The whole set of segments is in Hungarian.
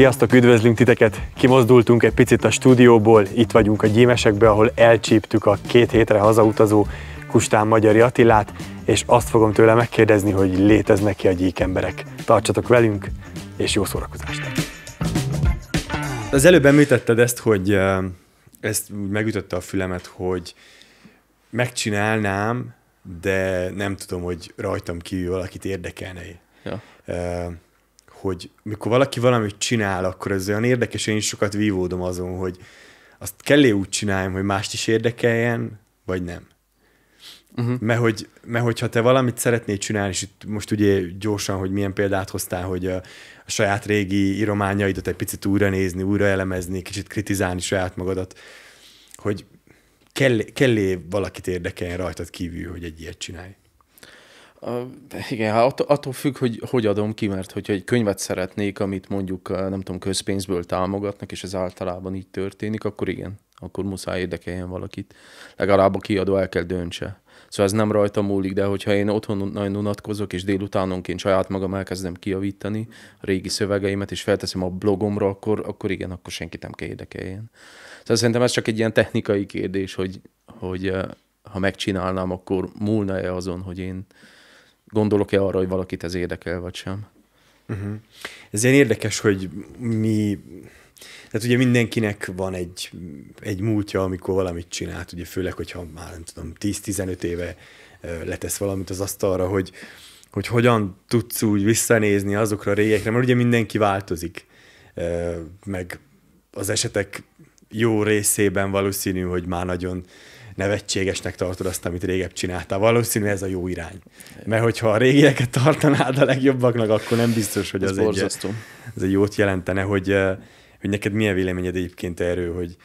Sziasztok, üdvözlünk titeket! Kimozdultunk egy picit a stúdióból, itt vagyunk a gyímesekbe, ahol elcsíptük a két hétre hazautazó Kustán Magyari Attilát, és azt fogom tőle megkérdezni, hogy léteznek-e a gyík emberek. Tartsatok velünk, és jó szórakozást! Az előbb említetted ezt, hogy eh, ezt megütötte a fülemet, hogy megcsinálnám, de nem tudom, hogy rajtam kívül valakit érdekelne. Ja. Eh, hogy mikor valaki valamit csinál, akkor ez olyan érdekes, én is sokat vívódom azon, hogy azt kell -e úgy csináljam, hogy mást is érdekeljen, vagy nem. Uh-huh. Mert, hogy, mert hogyha te valamit szeretnél csinálni, és itt most ugye gyorsan, hogy milyen példát hoztál, hogy a, a saját régi írományaidat egy picit újra nézni, újra elemezni, kicsit kritizálni saját magadat, hogy kell, kell valakit érdekeljen rajtad kívül, hogy egy ilyet csinálj? igen, hát att, attól függ, hogy hogy adom ki, mert hogyha egy könyvet szeretnék, amit mondjuk, eh, nem tudom, közpénzből támogatnak, és ez általában így történik, akkor igen, akkor muszáj érdekeljen valakit. Legalább a kiadó el kell döntse. Szóval ez nem rajta múlik, de hogyha én otthon nagyon unatkozok, és délutánonként saját magam elkezdem kiavítani a régi szövegeimet, és felteszem a blogomra, akkor, akkor igen, akkor senkit nem kell érdekeljen. Szóval szerintem ez csak egy ilyen technikai kérdés, hogy, hogy eh, ha megcsinálnám, akkor múlna-e azon, hogy én gondolok-e arra, hogy valakit ez érdekel, vagy sem. Uh-huh. Ez ilyen érdekes, hogy mi... Tehát ugye mindenkinek van egy, egy múltja, amikor valamit csinált, ugye főleg, hogyha már nem tudom, 10-15 éve letesz valamit az asztalra, hogy, hogy hogyan tudsz úgy visszanézni azokra a régekre, mert ugye mindenki változik, meg az esetek jó részében valószínű, hogy már nagyon nevetségesnek tartod azt, amit régebb csináltál. Valószínű ez a jó irány. Mert hogyha a régieket tartanád a legjobbaknak, akkor nem biztos, hogy ez az, egy, ez egy jót jelentene, hogy, eh, hogy neked milyen véleményed egyébként erről, hogy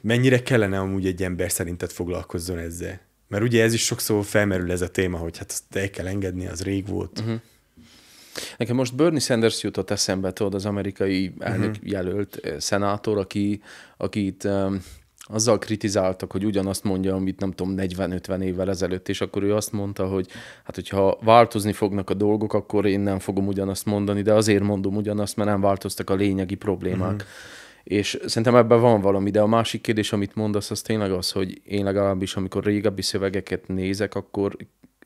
mennyire kellene amúgy egy ember szerinted foglalkozzon ezzel? Mert ugye ez is sokszor felmerül ez a téma, hogy hát azt el kell engedni, az rég volt. Uh-huh. Nekem most Bernie Sanders jutott eszembe, tudod, az amerikai elnök uh-huh. jelölt eh, szenátor, aki, akit um, azzal kritizáltak, hogy ugyanazt mondja, amit nem tudom, 40-50 évvel ezelőtt, és akkor ő azt mondta, hogy hát hogyha változni fognak a dolgok, akkor én nem fogom ugyanazt mondani, de azért mondom ugyanazt, mert nem változtak a lényegi problémák. Mm-hmm. És szerintem ebben van valami, de a másik kérdés, amit mondasz, az tényleg az, hogy én legalábbis, amikor régebbi szövegeket nézek, akkor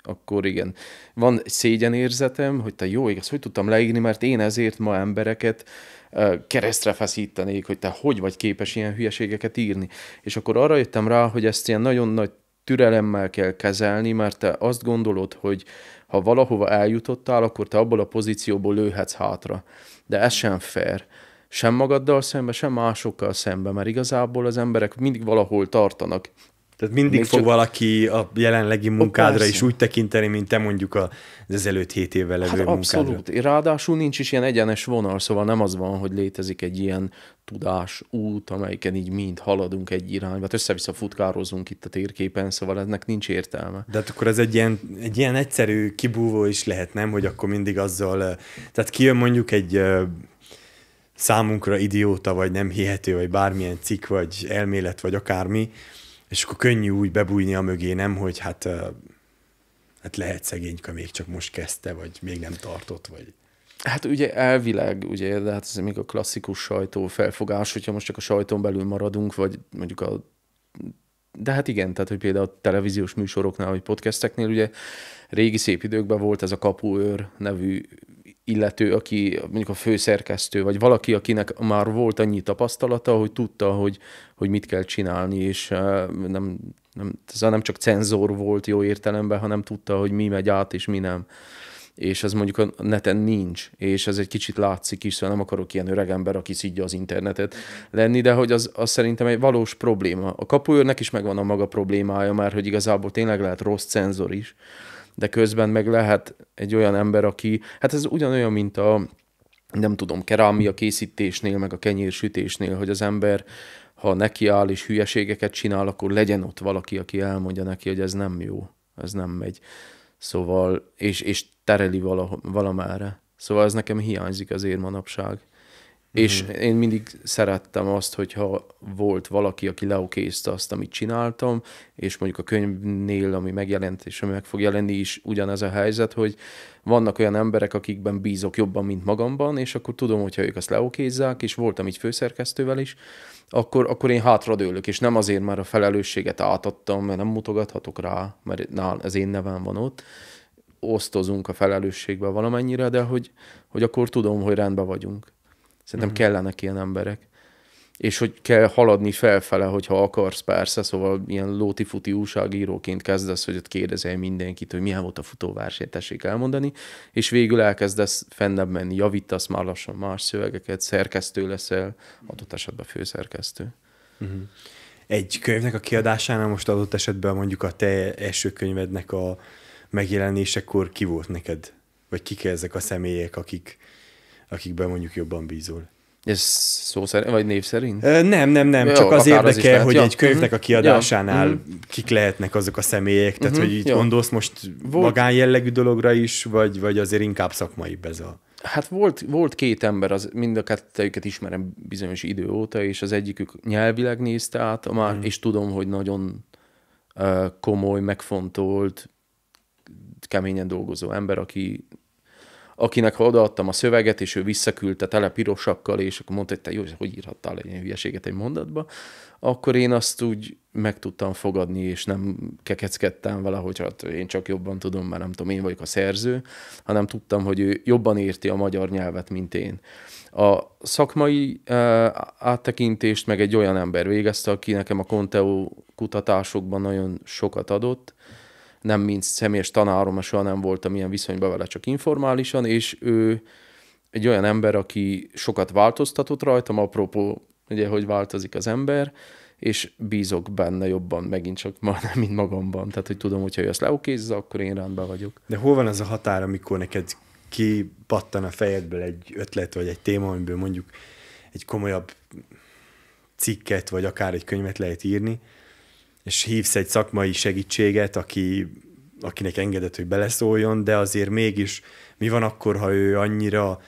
akkor igen. Van szégyenérzetem, hogy te jó igaz, hogy tudtam leírni, mert én ezért ma embereket keresztre feszítenék, hogy te hogy vagy képes ilyen hülyeségeket írni. És akkor arra jöttem rá, hogy ezt ilyen nagyon nagy türelemmel kell kezelni, mert te azt gondolod, hogy ha valahova eljutottál, akkor te abból a pozícióból lőhetsz hátra. De ez sem fair. Sem magaddal szemben, sem másokkal szemben, mert igazából az emberek mindig valahol tartanak. Tehát mindig Még fog csak... valaki a jelenlegi munkádra oh, is úgy tekinteni, mint te mondjuk az ezelőtt hét évvel hát levő hát munkádra. Abszolút. Ráadásul nincs is ilyen egyenes vonal, szóval nem az van, hogy létezik egy ilyen tudás út, amelyiken így mind haladunk egy irányba. Hát össze-vissza futkározunk itt a térképen, szóval ennek nincs értelme. De hát akkor ez egy ilyen, egy ilyen egyszerű kibúvó is lehet, nem? Hogy akkor mindig azzal... Tehát kijön mondjuk egy számunkra idióta, vagy nem hihető, vagy bármilyen cikk, vagy elmélet, vagy akármi, és akkor könnyű úgy bebújni a mögé, nem, hogy hát, hát lehet szegényka még csak most kezdte, vagy még nem tartott, vagy... Hát ugye elvileg, ugye, de hát ez még a klasszikus sajtó felfogás, hogyha most csak a sajtón belül maradunk, vagy mondjuk a... De hát igen, tehát hogy például a televíziós műsoroknál, vagy podcasteknél, ugye régi szép időkben volt ez a kapuőr nevű illető, aki mondjuk a főszerkesztő, vagy valaki, akinek már volt annyi tapasztalata, hogy tudta, hogy, hogy mit kell csinálni, és eh, nem, nem, ez nem csak cenzor volt jó értelemben, hanem tudta, hogy mi megy át, és mi nem és ez mondjuk a neten nincs, és ez egy kicsit látszik is, szóval nem akarok ilyen öreg ember, aki szidja az internetet lenni, de hogy az, az szerintem egy valós probléma. A kapuőrnek is megvan a maga problémája mert hogy igazából tényleg lehet rossz cenzor is, de közben meg lehet egy olyan ember, aki, hát ez ugyanolyan, mint a, nem tudom, kerámia készítésnél, meg a kenyérsütésnél, hogy az ember, ha áll és hülyeségeket csinál, akkor legyen ott valaki, aki elmondja neki, hogy ez nem jó, ez nem megy. Szóval, és, és tereli vala, valamára. Szóval ez nekem hiányzik azért manapság. És mm-hmm. én mindig szerettem azt, hogyha volt valaki, aki leokézte azt, amit csináltam, és mondjuk a könyvnél, ami megjelent, és ami meg fog jelenni is ugyanez a helyzet, hogy vannak olyan emberek, akikben bízok jobban, mint magamban, és akkor tudom, hogyha ők azt leokézzák, és voltam így főszerkesztővel is, akkor, akkor én hátradőlök, és nem azért már a felelősséget átadtam, mert nem mutogathatok rá, mert nál az én nevem van ott, osztozunk a felelősségbe valamennyire, de hogy, hogy akkor tudom, hogy rendben vagyunk. Szerintem mm-hmm. kellenek ilyen emberek. És hogy kell haladni felfele, hogyha akarsz, persze, szóval ilyen lótifuti újságíróként kezdesz, hogy ott kérdezel mindenkit, hogy milyen volt a futóverseny, tessék elmondani, és végül elkezdesz fennebb menni, javítasz már lassan más szövegeket, szerkesztő leszel, adott esetben főszerkesztő. Mm-hmm. Egy könyvnek a kiadásánál most adott esetben mondjuk a te első könyvednek a megjelenésekor ki volt neked? Vagy kik ezek a személyek, akik akikben mondjuk jobban bízol. Ez szó szerint, vagy név szerint? Nem, nem, nem. Jó, csak az érdekel, az hogy ja. egy könyvnek a mhm. kiadásánál ja. Mhm. kik lehetnek azok a személyek. Tehát, uh-huh. hogy így ja. gondolsz most volt. jellegű dologra is, vagy, vagy azért inkább szakmai ez a... Hát volt, volt két ember, az, mind a kettőjüket ismerem bizonyos idő óta, és az egyikük nyelvileg nézte át, a már, hmm. és tudom, hogy nagyon uh, komoly, megfontolt, keményen dolgozó ember, aki akinek ha odaadtam a szöveget, és ő visszaküldte tele pirosakkal, és akkor mondta, hogy te jó, hogy írhattál egy ilyen hülyeséget egy mondatba, akkor én azt úgy meg tudtam fogadni, és nem kekeckedtem vele, hogy hát én csak jobban tudom, mert nem tudom, én vagyok a szerző, hanem tudtam, hogy ő jobban érti a magyar nyelvet, mint én. A szakmai uh, áttekintést meg egy olyan ember végezte, aki nekem a Conteo kutatásokban nagyon sokat adott, nem mint személyes tanárom, mert soha nem voltam ilyen viszonyban vele, csak informálisan, és ő egy olyan ember, aki sokat változtatott rajtam, apropó, ugye, hogy változik az ember, és bízok benne jobban, megint csak ma, nem, mint magamban. Tehát, hogy tudom, hogyha ő ezt leokézza, akkor én rendben vagyok. De hol van az a határ, amikor neked kipattan a fejedből egy ötlet, vagy egy téma, amiből mondjuk egy komolyabb cikket, vagy akár egy könyvet lehet írni, és hívsz egy szakmai segítséget, aki, akinek engedett, hogy beleszóljon, de azért mégis mi van akkor, ha ő annyira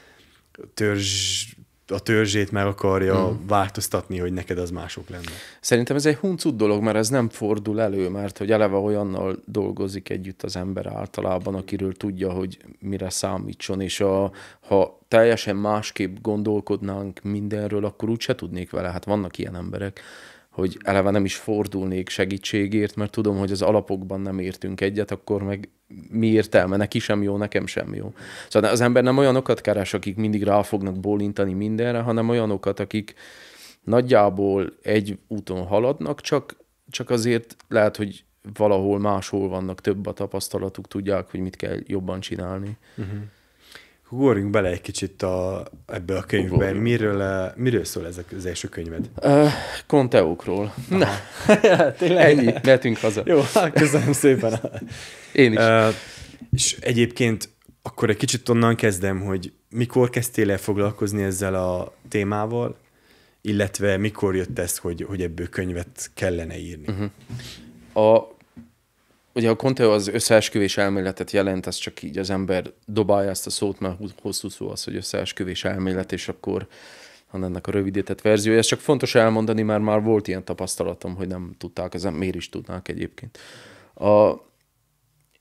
törzs, a törzsét meg akarja mm. változtatni, hogy neked az mások lenne. Szerintem ez egy huncut dolog, mert ez nem fordul elő, mert hogy eleve olyannal dolgozik együtt az ember általában, akiről tudja, hogy mire számítson, és a, ha teljesen másképp gondolkodnánk mindenről, akkor úgyse tudnék vele. Hát vannak ilyen emberek, hogy eleve nem is fordulnék segítségért, mert tudom, hogy az alapokban nem értünk egyet, akkor meg mi értelme, neki sem jó, nekem sem jó. Szóval az ember nem olyanokat keres, akik mindig rá fognak bólintani mindenre, hanem olyanokat, akik nagyjából egy úton haladnak, csak, csak azért lehet, hogy valahol máshol vannak, több a tapasztalatuk, tudják, hogy mit kell jobban csinálni. Uh-huh. Ugorjunk bele egy kicsit a, ebbe a könyvbe. Miről, eh, miről szól ez az első könyved? Uh, konteókról. Na, tényleg. Ennyi, mehetünk haza. Jó, hát köszönöm szépen. Én is. Uh, és egyébként akkor egy kicsit onnan kezdem, hogy mikor kezdtél el foglalkozni ezzel a témával, illetve mikor jött ez, hogy, hogy ebből könyvet kellene írni? Uh-huh. A ugye a Conte az összeesküvés elméletet jelent, ez csak így az ember dobálja ezt a szót, mert hosszú szó az, hogy összeesküvés elmélet, és akkor hanem ennek a rövidített verziója. Ez csak fontos elmondani, mert már volt ilyen tapasztalatom, hogy nem tudták, ezen miért is tudnák egyébként. A,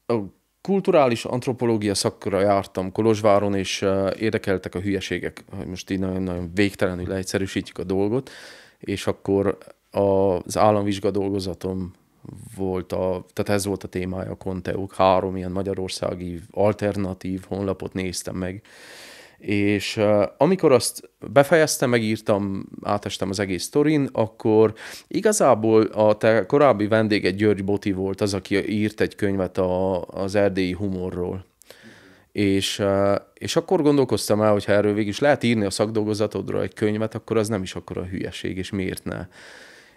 a kulturális antropológia szakra jártam Kolozsváron, és érdekeltek a hülyeségek, hogy most így nagyon-nagyon végtelenül leegyszerűsítjük a dolgot, és akkor az államvizsga dolgozatom volt a, tehát ez volt a témája a Konteók, három ilyen magyarországi alternatív honlapot néztem meg, és uh, amikor azt befejeztem, megírtam, átestem az egész sztorin, akkor igazából a te korábbi vendége György Boti volt az, aki írt egy könyvet a, az erdélyi humorról. És, uh, és akkor gondolkoztam el, hogy ha erről végig is lehet írni a szakdolgozatodra egy könyvet, akkor az nem is akkor a hülyeség, és miért ne.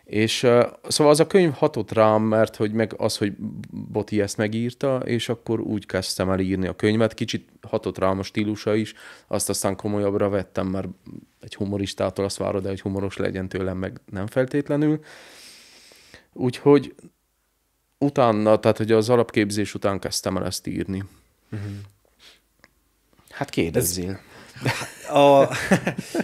És uh, szóval az a könyv hatott rám, mert hogy meg az, hogy Boti ezt megírta, és akkor úgy kezdtem el írni a könyvet. Kicsit hatott rám a stílusa is, azt aztán komolyabbra vettem, mert egy humoristától azt várod, hogy humoros legyen tőlem, meg nem feltétlenül. Úgyhogy utána, tehát hogy az alapképzés után kezdtem el ezt írni. Uh-huh. Hát kérdezzél. Ez a...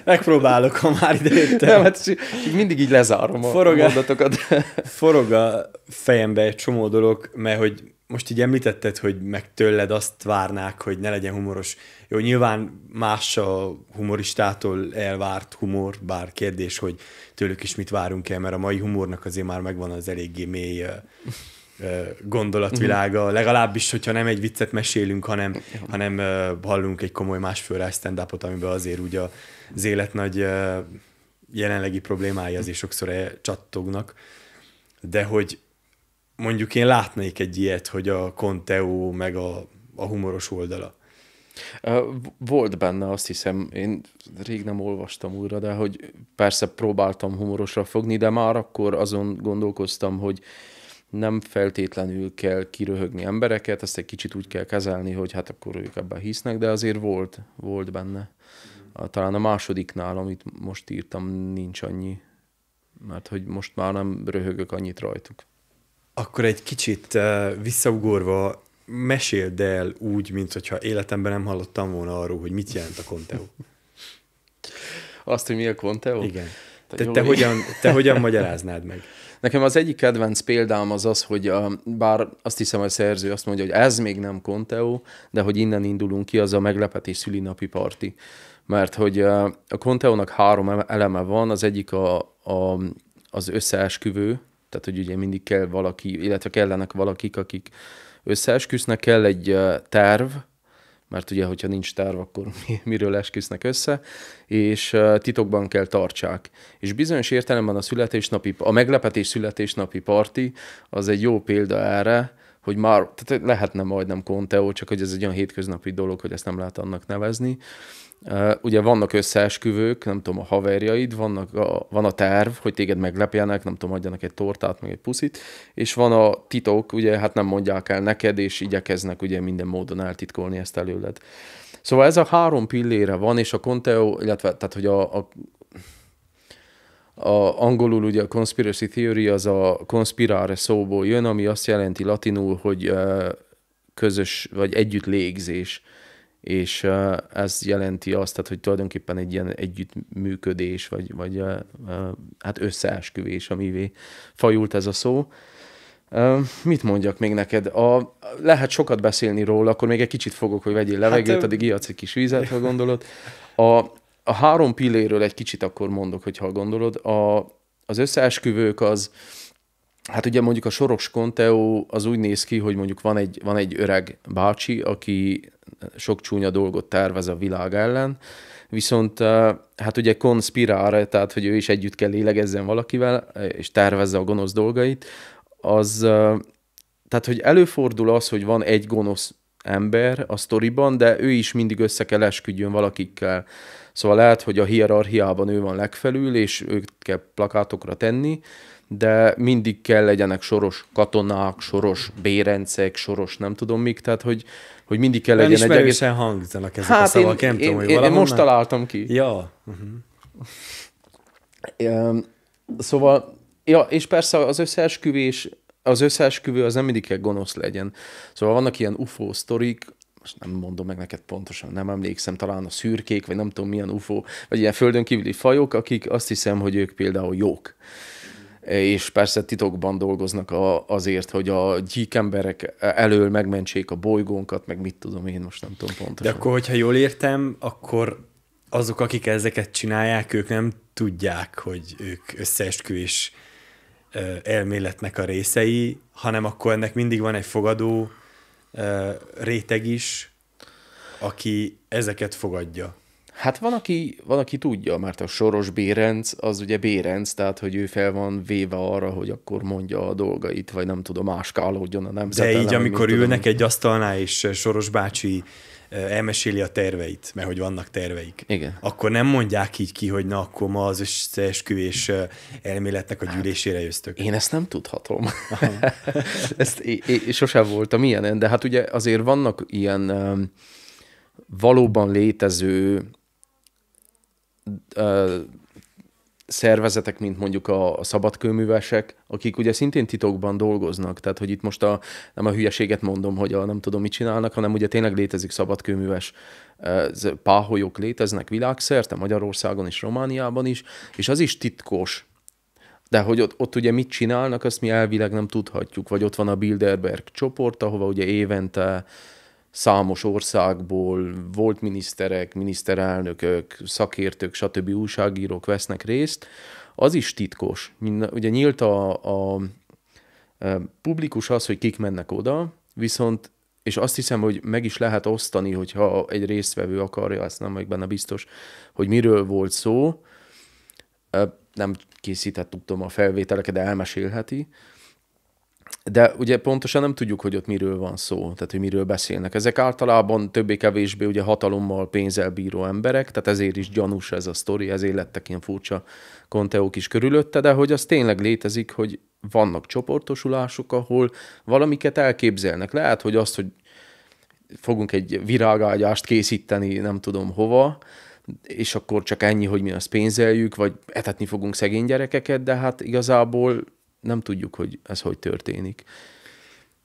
Megpróbálok, ha már idejöttem. Nem, hát mindig így lezárom a forog a, mondatokat. forog a fejembe egy csomó dolog, mert hogy most így említetted, hogy meg tőled azt várnák, hogy ne legyen humoros. Jó, nyilván más a humoristától elvárt humor, bár kérdés, hogy tőlük is mit várunk el, mert a mai humornak azért már megvan az eléggé mély gondolatvilága, uh-huh. legalábbis, hogyha nem egy viccet mesélünk, hanem, hanem hallunk egy komoly másfőrás stand amiben azért úgy az élet nagy jelenlegi problémái azért sokszor e csattognak, de hogy mondjuk én látnék egy ilyet, hogy a Conteo meg a, a humoros oldala. Volt benne, azt hiszem, én rég nem olvastam újra, de hogy persze próbáltam humorosra fogni, de már akkor azon gondolkoztam, hogy nem feltétlenül kell kiröhögni embereket, ezt egy kicsit úgy kell kezelni, hogy hát akkor ők ebben hisznek, de azért volt, volt benne. A, talán a másodiknál, amit most írtam, nincs annyi, mert hogy most már nem röhögök annyit rajtuk. Akkor egy kicsit uh, visszaugorva meséld el úgy, mint hogyha életemben nem hallottam volna arról, hogy mit jelent a Conteo. Azt, hogy mi a Conteo? Igen. Te, te, te, hogyan, te hogyan magyaráznád meg? Nekem az egyik kedvenc példám az az, hogy bár azt hiszem, a szerző azt mondja, hogy ez még nem Conteo, de hogy innen indulunk ki, az a meglepetés szülinapi parti. Mert hogy a Conteónak három e-, eleme van, az egyik a, a, az összeesküvő, tehát hogy ugye mindig kell valaki, illetve kellenek valakik, akik összeesküsznek, kell egy terv, mert ugye, hogyha nincs terv, akkor miről esküsznek össze, és titokban kell tartsák. És bizonyos értelemben a születésnapi, a meglepetés születésnapi parti az egy jó példa erre, hogy már tehát lehetne majdnem konteó, csak hogy ez egy olyan hétköznapi dolog, hogy ezt nem lehet annak nevezni, Ugye vannak összeesküvők, nem tudom, a haverjaid, vannak a, van a terv, hogy téged meglepjenek, nem tudom, adjanak egy tortát, meg egy puszit, és van a titok, ugye, hát nem mondják el neked, és igyekeznek ugye minden módon eltitkolni ezt előled. Szóval ez a három pillére van, és a Conteo, illetve, tehát, hogy a, a a, angolul ugye a conspiracy theory az a conspirare szóból jön, ami azt jelenti latinul, hogy közös vagy együtt légzés és ez jelenti azt, tehát, hogy tulajdonképpen egy ilyen együttműködés, vagy, vagy hát összeesküvés, amivé fajult ez a szó. Mit mondjak még neked? A, lehet sokat beszélni róla, akkor még egy kicsit fogok, hogy vegyél hát, levegőt, hát, addig ijadsz egy kis vizet, ha gondolod. A, a három pilléről egy kicsit akkor mondok, hogyha gondolod. A, az összeesküvők az, Hát ugye mondjuk a Soros Konteó az úgy néz ki, hogy mondjuk van egy, van egy öreg bácsi, aki sok csúnya dolgot tervez a világ ellen, viszont eh, hát ugye konspirál, tehát hogy ő is együtt kell lélegezzen valakivel, és tervezze a gonosz dolgait, az, eh, tehát hogy előfordul az, hogy van egy gonosz ember a sztoriban, de ő is mindig össze kell esküdjön valakikkel. Szóval lehet, hogy a hierarchiában ő van legfelül, és őt kell plakátokra tenni, de mindig kell legyenek soros katonák, soros bérencek, soros nem tudom mik, tehát hogy hogy mindig kell legyen egy egész... hangzanak ezek hát a szavak, én, nem én, tudom, hogy én, én most találtam ki. Ja. Uh-huh. Szóval, ja, és persze az összeesküvés, az összeesküvő az nem mindig kell gonosz legyen. Szóval vannak ilyen UFO sztorik, most nem mondom meg neked pontosan, nem emlékszem, talán a szürkék, vagy nem tudom milyen UFO, vagy ilyen földön kívüli fajok, akik azt hiszem, hogy ők például jók. E, és persze titokban dolgoznak a, azért, hogy a gyík emberek elől megmentsék a bolygónkat, meg mit tudom én, most nem tudom pontosan. De akkor, hogyha jól értem, akkor azok, akik ezeket csinálják, ők nem tudják, hogy ők összeesküvés e, elméletnek a részei, hanem akkor ennek mindig van egy fogadó e, réteg is, aki ezeket fogadja. Hát van aki, van, aki tudja, mert a Soros Bérenc, az ugye Bérenc, tehát hogy ő fel van véve arra, hogy akkor mondja a dolgait, vagy nem tudom, máskálódjon a nemzet. De így, amikor ülnek tudom. egy asztalnál, és eh, Soros bácsi eh, elmeséli a terveit, mert hogy vannak terveik. Igen. Akkor nem mondják így ki, hogy na, akkor ma az összeesküvés eh, elméletnek a hát, gyűlésére jöztök. Én ezt nem tudhatom. ezt é- é- sosem voltam ilyenen, de hát ugye azért vannak ilyen um, valóban létező szervezetek, mint mondjuk a, a szabadkőművesek, akik ugye szintén titokban dolgoznak, tehát hogy itt most a, nem a hülyeséget mondom, hogy a, nem tudom mit csinálnak, hanem ugye tényleg létezik szabadkőműves páholyok léteznek világszerte, Magyarországon és Romániában is, és az is titkos, de hogy ott, ott ugye mit csinálnak, azt mi elvileg nem tudhatjuk, vagy ott van a Bilderberg csoport, ahova ugye évente számos országból volt miniszterek, miniszterelnökök, szakértők, stb. újságírók vesznek részt, az is titkos. ugye nyílt a, a, a e, publikus az, hogy kik mennek oda, viszont és azt hiszem, hogy meg is lehet osztani, hogyha egy résztvevő akarja, azt nem vagyok benne biztos, hogy miről volt szó. E, nem tudom a felvételeket, de elmesélheti de ugye pontosan nem tudjuk, hogy ott miről van szó, tehát hogy miről beszélnek. Ezek általában többé-kevésbé ugye hatalommal, pénzzel bíró emberek, tehát ezért is gyanús ez a sztori, ezért lettek ilyen furcsa konteók is körülötte, de hogy az tényleg létezik, hogy vannak csoportosulások, ahol valamiket elképzelnek. Lehet, hogy azt, hogy fogunk egy virágágyást készíteni, nem tudom hova, és akkor csak ennyi, hogy mi azt pénzeljük, vagy etetni fogunk szegény gyerekeket, de hát igazából nem tudjuk, hogy ez hogy történik.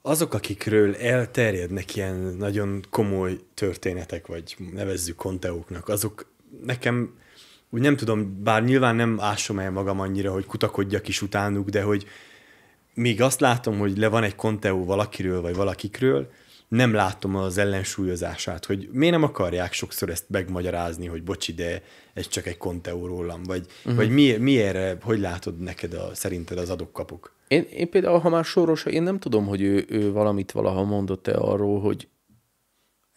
Azok, akikről elterjednek ilyen nagyon komoly történetek, vagy nevezzük konteóknak, azok nekem úgy nem tudom, bár nyilván nem ásom el magam annyira, hogy kutakodjak is utánuk, de hogy még azt látom, hogy le van egy konteó valakiről, vagy valakikről, nem látom az ellensúlyozását, hogy miért nem akarják sokszor ezt megmagyarázni, hogy bocs ide, ez csak egy konteó rólam, vagy, uh-huh. vagy mi, miért, hogy látod neked a, szerinted az adok-kapok? Én, én például, ha már soros, én nem tudom, hogy ő, ő valamit valaha mondott-e arról, hogy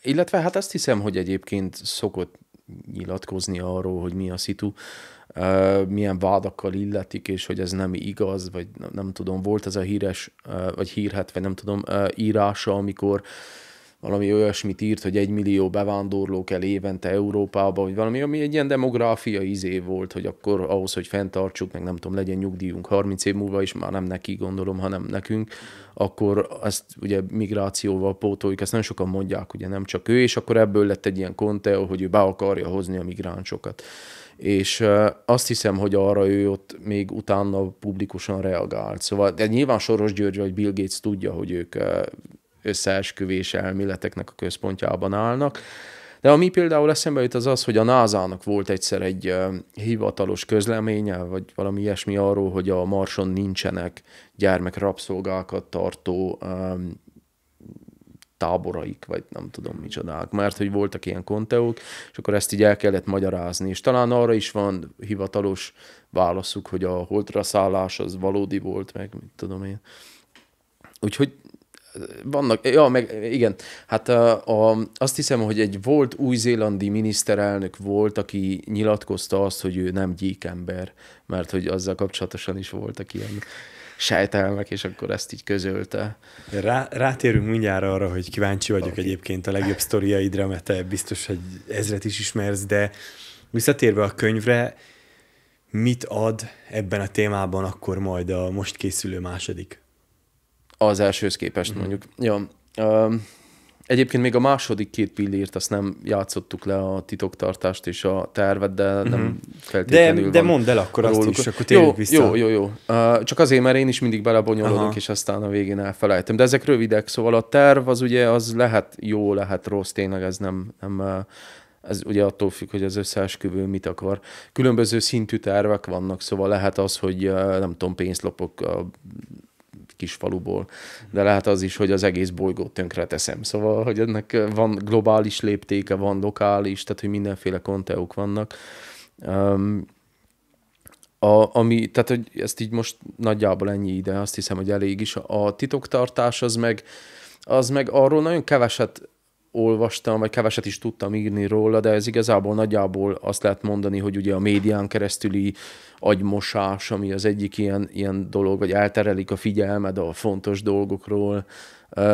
illetve hát azt hiszem, hogy egyébként szokott nyilatkozni arról, hogy mi a szitu, milyen vádakkal illetik, és hogy ez nem igaz, vagy nem, tudom, volt ez a híres, vagy hírhet, vagy nem tudom, írása, amikor valami olyasmit írt, hogy egy millió bevándorló kell évente Európába, vagy valami, ami egy ilyen demográfia izé volt, hogy akkor ahhoz, hogy fenntartsuk, meg nem tudom, legyen nyugdíjunk 30 év múlva is, már nem neki gondolom, hanem nekünk, akkor ezt ugye migrációval pótoljuk, ezt nem sokan mondják, ugye nem csak ő, és akkor ebből lett egy ilyen konteó, hogy ő be akarja hozni a migránsokat és azt hiszem, hogy arra ő ott még utána publikusan reagált. Szóval, de nyilván Soros György vagy Bill Gates tudja, hogy ők összeesküvés elméleteknek a központjában állnak, de ami például eszembe jut az az, hogy a NASA-nak volt egyszer egy hivatalos közleménye, vagy valami ilyesmi arról, hogy a Marson nincsenek gyermekrabszolgákat tartó táboraik, vagy nem tudom micsodák, mert hogy voltak ilyen konteók, és akkor ezt így el kellett magyarázni, és talán arra is van hivatalos válaszuk, hogy a holtra szállás az valódi volt, meg mit tudom én. Úgyhogy eh, vannak, ja, meg igen, hát a, eh, a, azt hiszem, hogy egy volt új-zélandi miniszterelnök volt, aki nyilatkozta azt, hogy ő nem gyíkember, mert hogy azzal kapcsolatosan is voltak ilyen sejtelmek, és akkor ezt így közölte. Rá, rátérünk mindjárt arra, hogy kíváncsi vagyok okay. egyébként a legjobb sztoriaidra, mert te biztos, hogy ezret is ismersz, de visszatérve a könyvre, mit ad ebben a témában akkor majd a most készülő második? Az elsőhöz képest mm-hmm. mondjuk. Jó. Um, Egyébként még a második két pillért, azt nem játszottuk le a titoktartást és a tervet, de nem uh-huh. feltétlenül de, de mondd el akkor róluk. azt is, akkor jó, vissza. Jó, jó, jó. Uh, csak azért, mert én is mindig belebonyolodok, és aztán a végén elfelejtem. De ezek rövidek, szóval a terv az ugye az lehet jó, lehet rossz, tényleg ez nem, nem uh, ez ugye attól függ, hogy az összeesküvő mit akar. Különböző szintű tervek vannak, szóval lehet az, hogy nem tudom, lopok a kis faluból, de lehet az is, hogy az egész bolygót tönkre teszem. Szóval, hogy ennek eh, van globális léptéke, van lokális, tehát, hogy mindenféle konteók vannak. Um, a, ami, tehát, hogy ezt így most nagyjából ennyi ide, azt hiszem, hogy elég is. A titoktartás az meg, az meg arról nagyon keveset olvastam, vagy keveset is tudtam írni róla, de ez igazából nagyjából azt lehet mondani, hogy ugye a médián keresztüli agymosás, ami az egyik ilyen, ilyen dolog, vagy elterelik a figyelmed a fontos dolgokról,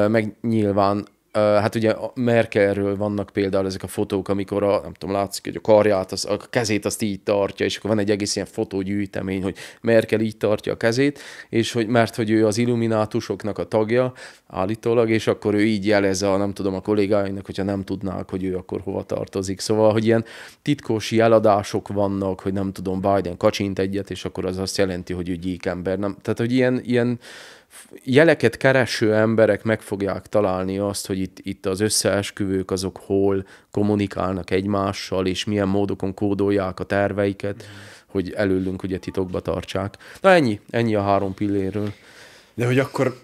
meg nyilván hát ugye Merkelről vannak például ezek a fotók, amikor a, nem tudom, látszik, hogy a karját, az, a kezét azt így tartja, és akkor van egy egész ilyen fotógyűjtemény, hogy Merkel így tartja a kezét, és hogy, mert hogy ő az illuminátusoknak a tagja állítólag, és akkor ő így jelez a, nem tudom, a kollégáinak, hogyha nem tudnák, hogy ő akkor hova tartozik. Szóval, hogy ilyen titkos jeladások vannak, hogy nem tudom, Biden kacsint egyet, és akkor az azt jelenti, hogy ő gyíkember. Nem, tehát, hogy ilyen, ilyen jeleket kereső emberek meg fogják találni azt, hogy itt, itt az összeesküvők azok hol kommunikálnak egymással, és milyen módokon kódolják a terveiket, mm. hogy előlünk ugye titokba tartsák. Na ennyi, ennyi a három pilléről. De hogy akkor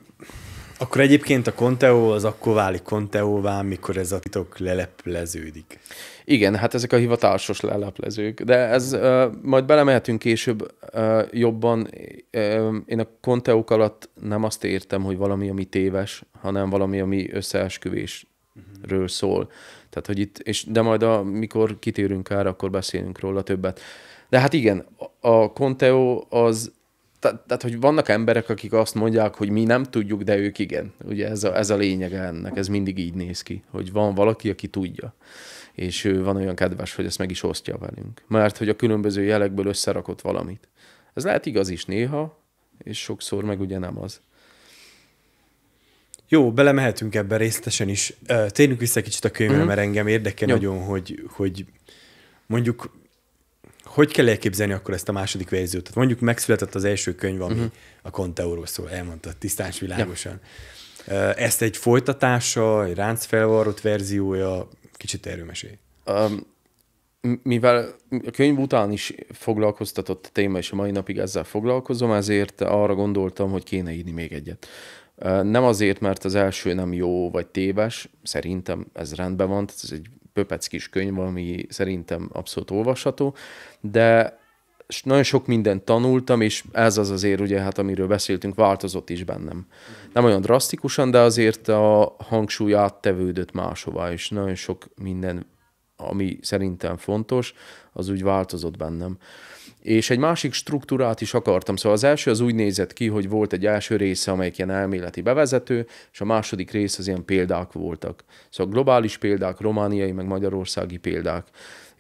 akkor egyébként a Conteo az akkor válik Conteóvá, mikor ez a titok lelepleződik. Igen, hát ezek a hivatásos leleplezők, de ez uh, majd belemehetünk később uh, jobban. Uh, én a konteók alatt nem azt értem, hogy valami, ami téves, hanem valami, ami összeesküvésről mhm. szól. Tehát, hogy itt, és, de majd amikor kitérünk erre, akkor beszélünk róla többet. De hát igen, a konteó az, tehát, tehát hogy vannak emberek, akik azt mondják, hogy mi nem tudjuk, de ők igen. Ugye ez a, ez a lényeg ennek, ez mindig így néz ki, hogy van valaki, aki tudja és ő van olyan kedves, hogy ezt meg is osztja velünk. Mert hogy a különböző jelekből összerakott valamit. Ez lehet igaz is néha, és sokszor meg ugye nem az. Jó, belemehetünk ebben részletesen is. Térjünk vissza kicsit a könyvre, mm mert engem érdekel Jó. nagyon, hogy, hogy mondjuk hogy kell elképzelni akkor ezt a második verziót? Tehát mondjuk megszületett az első könyv, ami uh-huh. a Conteuról szól, elmondta tisztán világosan. Ja. Ezt egy folytatása, egy ráncfelvarrott verziója, Kicsit erről mesélj. Um, mivel a könyv után is foglalkoztatott a téma, és a mai napig ezzel foglalkozom, ezért arra gondoltam, hogy kéne írni még egyet. Nem azért, mert az első nem jó vagy téves, szerintem ez rendben van, ez egy pöpec kis könyv, ami szerintem abszolút olvasható, de nagyon sok mindent tanultam, és ez az azért, ugye, hát amiről beszéltünk, változott is bennem. Nem olyan drasztikusan, de azért a hangsúly áttevődött máshova, és nagyon sok minden, ami szerintem fontos, az úgy változott bennem. És egy másik struktúrát is akartam. Szóval az első az úgy nézett ki, hogy volt egy első része, amelyik ilyen elméleti bevezető, és a második rész az ilyen példák voltak. Szóval globális példák, romániai, meg magyarországi példák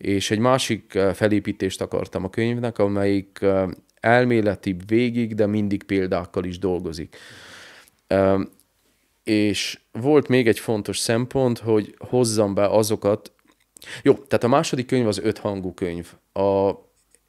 és egy másik eh, felépítést akartam a könyvnek, amelyik eh, elméleti végig, de mindig példákkal is dolgozik. És volt még egy fontos szempont, hogy hozzam be azokat, jó, tehát a második könyv az öt hangú könyv. A,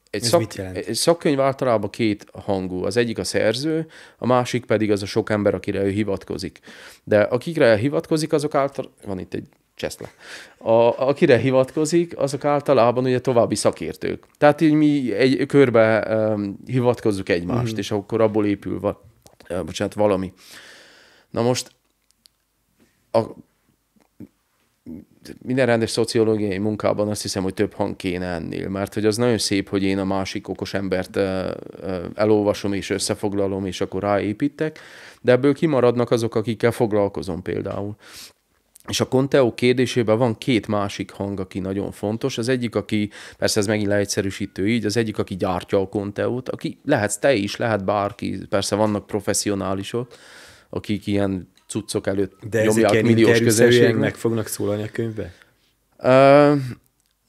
egy, Ez szak, egy szakkönyv általában két hangú. Az egyik a szerző, a másik pedig az a sok ember, akire ő hivatkozik. De akikre hivatkozik, azok által... Van itt egy Cseszle. A, akire hivatkozik, azok általában ugye további szakértők. Tehát így mi egy körbe um, hivatkozzuk egymást, uh-huh. és akkor abból épül va, uh, bocsánat, valami. Na most a minden rendes szociológiai munkában azt hiszem, hogy több hang kéne ennél, mert hogy az nagyon szép, hogy én a másik okos embert elolvasom és összefoglalom, és akkor ráépítek, de ebből kimaradnak azok, akikkel foglalkozom például. És a Conteo kérdésében van két másik hang, aki nagyon fontos. Az egyik, aki, persze ez megint leegyszerűsítő így, az egyik, aki gyártja a Conteót, aki lehetsz te is, lehet bárki, persze vannak professzionálisok, akik ilyen cuccok előtt De nyomják milliós közönségnek. meg fognak szólani a könyvbe? Uh,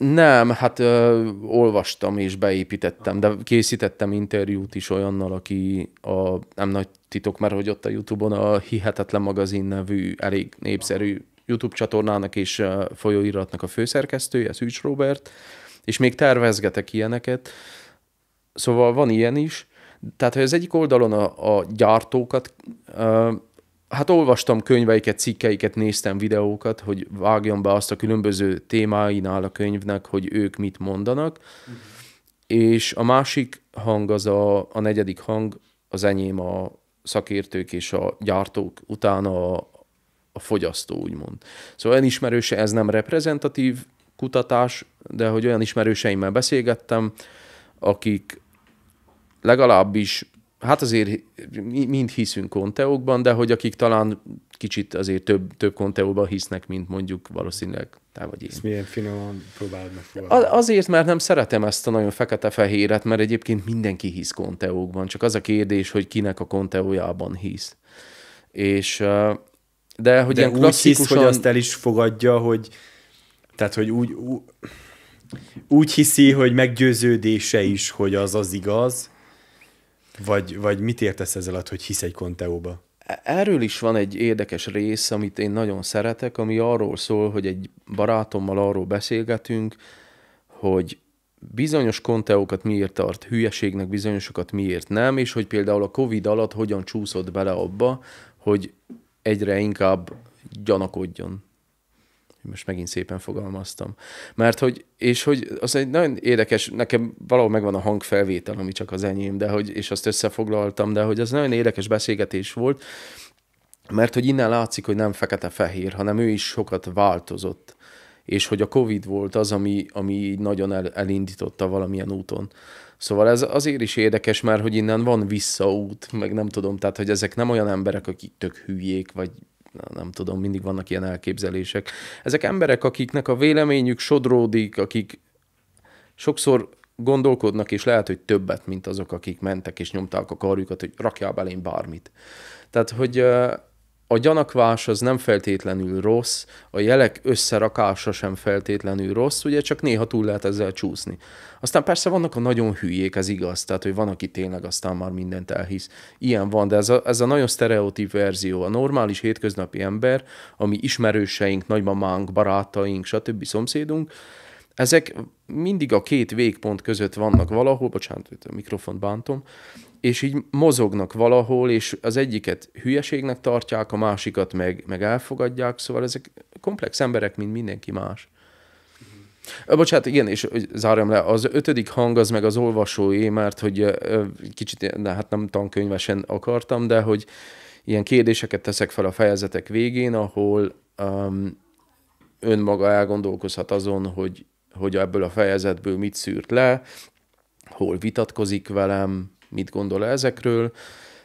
nem, hát ö, olvastam és beépítettem, de készítettem interjút is olyannal, aki a, nem nagy titok, mert hogy ott a Youtube-on a Hihetetlen magazin nevű elég népszerű YouTube csatornának és folyóiratnak a főszerkesztője, Szűcs Robert, és még tervezgetek ilyeneket. Szóval van ilyen is. Tehát, hogy az egyik oldalon a, a gyártókat, hát olvastam könyveiket, cikkeiket, néztem videókat, hogy vágjon be azt a különböző témáinál a könyvnek, hogy ők mit mondanak. Mm-hmm. És a másik hang, az a, a negyedik hang, az enyém a szakértők és a gyártók, utána a, a fogyasztó, úgymond. Szóval olyan ismerőse, ez nem reprezentatív kutatás, de hogy olyan ismerőseimmel beszélgettem, akik legalábbis, hát azért mind hiszünk konteókban, de hogy akik talán kicsit azért több, több konteóban hisznek, mint mondjuk valószínűleg te vagy én. Ezt milyen finoman próbáld meg Azért, mert nem szeretem ezt a nagyon fekete-fehéret, mert egyébként mindenki hisz konteókban, csak az a kérdés, hogy kinek a konteójában hisz. És de hogy de ilyen klasszikusan... Hisz, hogy azt el is fogadja, hogy tehát, hogy úgy, úgy, úgy hiszi, hogy meggyőződése is, hogy az az igaz, vagy, vagy mit értesz ezzel alatt, hogy hisz egy konteóba? Erről is van egy érdekes rész, amit én nagyon szeretek, ami arról szól, hogy egy barátommal arról beszélgetünk, hogy bizonyos konteókat miért tart hülyeségnek, bizonyosokat miért nem, és hogy például a Covid alatt hogyan csúszott bele abba, hogy egyre inkább gyanakodjon. Most megint szépen fogalmaztam. Mert hogy, és hogy az egy nagyon érdekes, nekem valahol megvan a hangfelvétel, ami csak az enyém, de hogy, és azt összefoglaltam, de hogy az nagyon érdekes beszélgetés volt, mert hogy innen látszik, hogy nem fekete-fehér, hanem ő is sokat változott és hogy a Covid volt az, ami, ami nagyon el, elindította valamilyen úton. Szóval ez azért is érdekes már, hogy innen van visszaút, meg nem tudom, tehát hogy ezek nem olyan emberek, akik tök hülyék, vagy nem tudom, mindig vannak ilyen elképzelések. Ezek emberek, akiknek a véleményük sodródik, akik sokszor gondolkodnak, és lehet, hogy többet, mint azok, akik mentek és nyomták a karjukat, hogy rakjál belém bármit. Tehát, hogy a gyanakvás az nem feltétlenül rossz, a jelek összerakása sem feltétlenül rossz, ugye csak néha túl lehet ezzel csúszni. Aztán persze vannak a nagyon hülyék, ez igaz, tehát hogy van, aki tényleg aztán már mindent elhisz. Ilyen van, de ez a, ez a nagyon sztereotíp verzió. A normális hétköznapi ember, ami ismerőseink, nagymamánk, barátaink, stb. szomszédunk, ezek mindig a két végpont között vannak valahol, bocsánat, a mikrofont bántom, és így mozognak valahol, és az egyiket hülyeségnek tartják, a másikat meg, meg elfogadják, szóval ezek komplex emberek, mint mindenki más. Mhm. Bocsát, igen, és zárjam le, az ötödik hang az meg az olvasói mert hogy kicsit, de hát nem tankönyvesen akartam, de hogy ilyen kérdéseket teszek fel a fejezetek végén, ahol um, önmaga elgondolkozhat azon, hogy hogy ebből a fejezetből mit szűrt le, hol vitatkozik velem, mit gondol ezekről,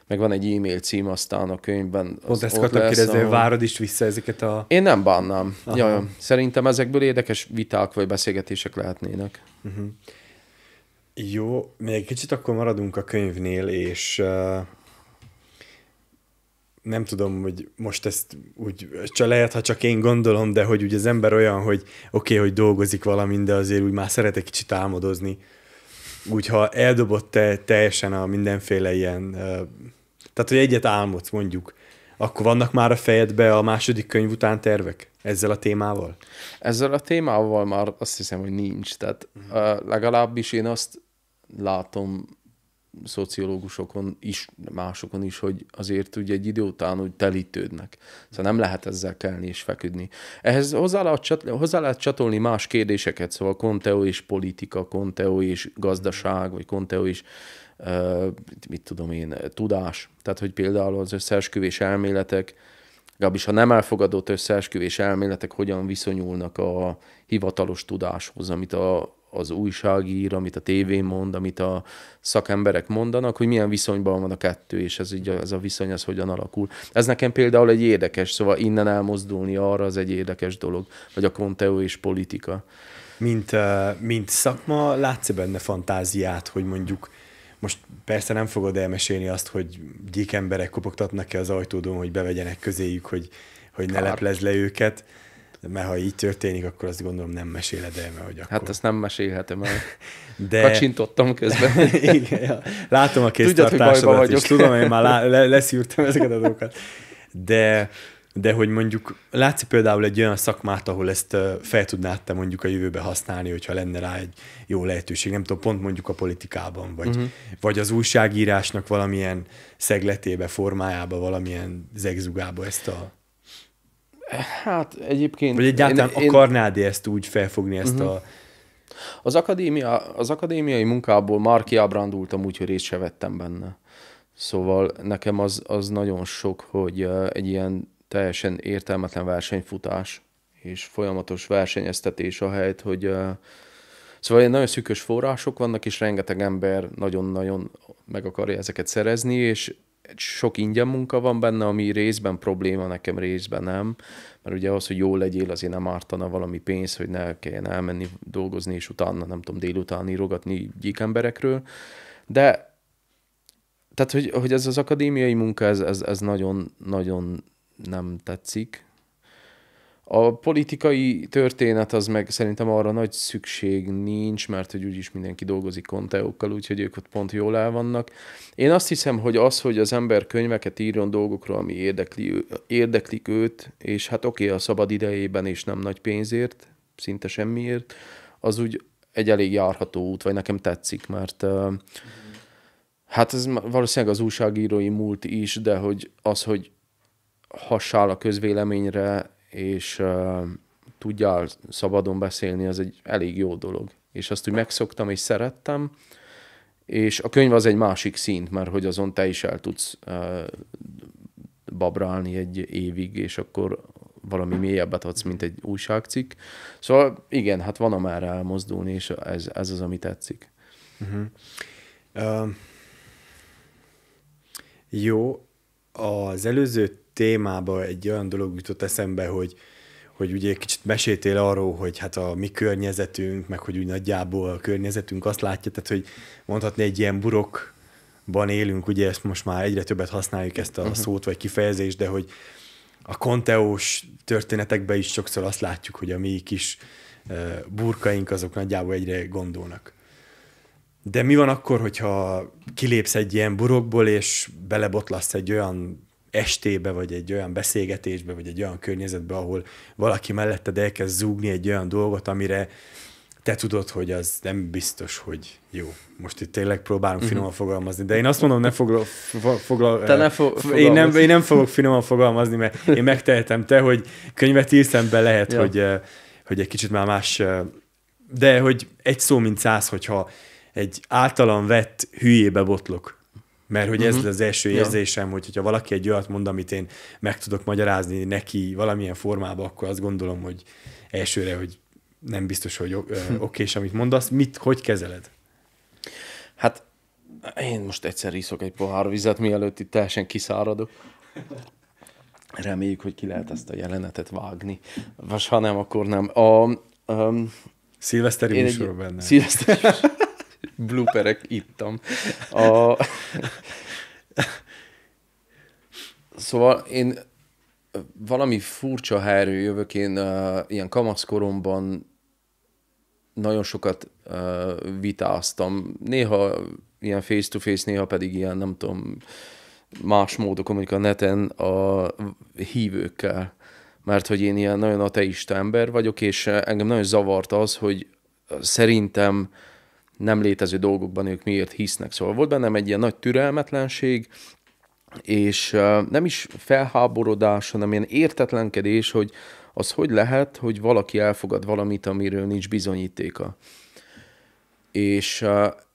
meg van egy e-mail cím aztán a könyvben. Pont ezt akartam kérdezni, ahol... várod is vissza ezeket a... Én nem bánnám. Ja, szerintem ezekből érdekes viták vagy beszélgetések lehetnének. Uh-huh. Jó, még kicsit akkor maradunk a könyvnél, és uh, nem tudom, hogy most ezt úgy, csak lehet, ha csak én gondolom, de hogy ugye az ember olyan, hogy oké, okay, hogy dolgozik valamint, de azért úgy már szeret egy kicsit álmodozni. Úgyha eldobott te teljesen a mindenféle ilyen, tehát hogy egyet álmodsz mondjuk, akkor vannak már a fejedbe a második könyv után tervek ezzel a témával? Ezzel a témával már azt hiszem, hogy nincs. Tehát uh, legalábbis én azt látom szociológusokon is, másokon is, hogy azért ugye egy idő után úgy telítődnek. Szóval nem lehet ezzel kelni és feküdni. Ehhez hozzá lehet, hozzá lehet csatolni más kérdéseket, szóval Conteo és politika, Conteo és gazdaság, vagy Conteo és uh, mit tudom én, tudás. Tehát, hogy például az összeesküvés elméletek, legalábbis a nem elfogadott összeesküvés elméletek hogyan viszonyulnak a hivatalos tudáshoz, amit a az újságír, amit a tévé mond, amit a szakemberek mondanak, hogy milyen viszonyban van a kettő, és ez, így, ez a viszony az hogyan alakul. Ez nekem például egy érdekes, szóval innen elmozdulni arra az egy érdekes dolog, vagy a konteó és politika. Mint, mint szakma, látsz benne fantáziát, hogy mondjuk most persze nem fogod elmesélni azt, hogy emberek kopogtatnak-e az ajtódon, hogy bevegyenek közéjük, hogy, hogy ne leplez le őket, mert ha így történik, akkor azt gondolom nem meséled el, mert hogy akkor... Hát azt nem mesélhetem el. De... Kacsintottam közben. Igen, ja. Látom a kéztartásodat, és vagyok. tudom, én már le- leszűrtem ezeket a dolgokat. De, de hogy mondjuk látsz például egy olyan szakmát, ahol ezt fel tudnád te mondjuk a jövőbe használni, hogyha lenne rá egy jó lehetőség, nem tudom, pont mondjuk a politikában, vagy, uh-huh. vagy az újságírásnak valamilyen szegletébe, formájába, valamilyen zegzugába ezt a Hát egyébként... Vagy egyáltalán én, akarnád én... ezt úgy felfogni, ezt uh-huh. a... Az, akadémia, az akadémiai munkából már kiábrándultam úgy, hogy részt se vettem benne. Szóval nekem az, az nagyon sok, hogy egy ilyen teljesen értelmetlen versenyfutás és folyamatos versenyeztetés a helyet, hogy Szóval ilyen nagyon szűkös források vannak, és rengeteg ember nagyon-nagyon meg akarja ezeket szerezni, és sok ingyen munka van benne, ami részben probléma, nekem részben nem, mert ugye az, hogy jól legyél, azért nem ártana valami pénz, hogy ne kelljen elmenni dolgozni, és utána, nem tudom, délután írogatni gyík emberekről, de tehát, hogy, hogy ez az akadémiai munka, ez, ez, ez nagyon, nagyon nem tetszik, a politikai történet az meg szerintem arra nagy szükség nincs, mert hogy úgyis mindenki dolgozik konteókkal, úgyhogy ők ott pont jól el vannak. Én azt hiszem, hogy az, hogy az ember könyveket írjon dolgokról, ami érdekli, érdeklik őt, és hát oké, okay, a szabad idejében és nem nagy pénzért, szinte semmiért, az úgy egy elég járható út, vagy nekem tetszik, mert hát ez valószínűleg az újságírói múlt is, de hogy az, hogy hassál a közvéleményre, és uh, tudjál szabadon beszélni, az egy elég jó dolog. És azt úgy megszoktam, és szerettem, és a könyv az egy másik szint, mert hogy azon te is el tudsz uh, babrálni egy évig, és akkor valami mélyebbet adsz, mint egy újságcikk. Szóval igen, hát van amerre elmozdulni, és ez, ez az, ami tetszik. Uh-huh. Uh, jó, az előző témába egy olyan dolog jutott eszembe, hogy, hogy ugye kicsit meséltél arról, hogy hát a mi környezetünk, meg hogy úgy nagyjából a környezetünk azt látja, tehát hogy mondhatni egy ilyen burokban élünk, ugye ezt most már egyre többet használjuk ezt a uh-huh. szót vagy kifejezést, de hogy a konteós történetekben is sokszor azt látjuk, hogy a mi kis burkaink azok nagyjából egyre gondolnak. De mi van akkor, hogyha kilépsz egy ilyen burokból, és belebotlasz egy olyan estébe, vagy egy olyan beszélgetésbe, vagy egy olyan környezetbe, ahol valaki melletted elkezd zúgni egy olyan dolgot, amire te tudod, hogy az nem biztos, hogy jó. Most itt tényleg próbálunk uh-huh. finoman fogalmazni, de én azt mondom, ne foglal... foglal te ne eh, fo- én, nem, én nem fogok finoman fogalmazni, mert én megtehetem te, hogy könyvet írszem be lehet, ja. hogy, eh, hogy egy kicsit már más... Eh, de hogy egy szó, mint száz, hogyha egy általam vett hülyébe botlok, mert hogy ez uh-huh. az első érzésem, hogy ha valaki egy olyat mond, amit én meg tudok magyarázni neki valamilyen formában, akkor azt gondolom, hogy elsőre, hogy nem biztos, hogy hm. oké, és amit mondasz, mit, hogy kezeled? Hát én most egyszer iszok egy pohár vizet, mielőtt itt teljesen kiszáradok. Reméljük, hogy ki lehet ezt a jelenetet vágni. Vagy ha nem, akkor nem. A, um, Szilveszteri műsorban benne. Szilveszteri blooperek ittam. A... Szóval én valami furcsa helyről jövök, én uh, ilyen kamaszkoromban nagyon sokat uh, vitáztam, néha ilyen face-to-face, néha pedig ilyen, nem tudom, más módokon, mondjuk a neten a hívőkkel. Mert hogy én ilyen nagyon ateista ember vagyok, és engem nagyon zavart az, hogy szerintem uh, nem létező dolgokban ők miért hisznek. Szóval volt bennem egy ilyen nagy türelmetlenség, és nem is felháborodás, hanem ilyen értetlenkedés, hogy az hogy lehet, hogy valaki elfogad valamit, amiről nincs bizonyítéka. És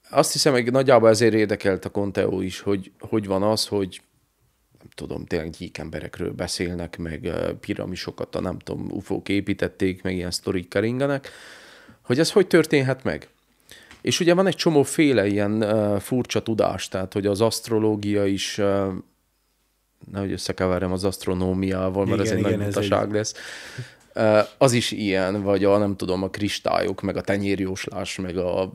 azt hiszem, hogy nagyjából ezért érdekelt a Conteo is, hogy hogy van az, hogy nem tudom, tényleg gyík emberekről beszélnek, meg piramisokat, a nem tudom, ufók építették, meg ilyen sztorik keringenek, hogy ez hogy történhet meg? És ugye van egy csomó féle ilyen uh, furcsa tudás, tehát hogy az asztrológia is, uh, nehogy összekeverjem az asztronómiával, mert igen, ez egy igen, nagy mutaság egy... lesz. Uh, az is ilyen, vagy a nem tudom, a kristályok, meg a tenyérjóslás, meg a,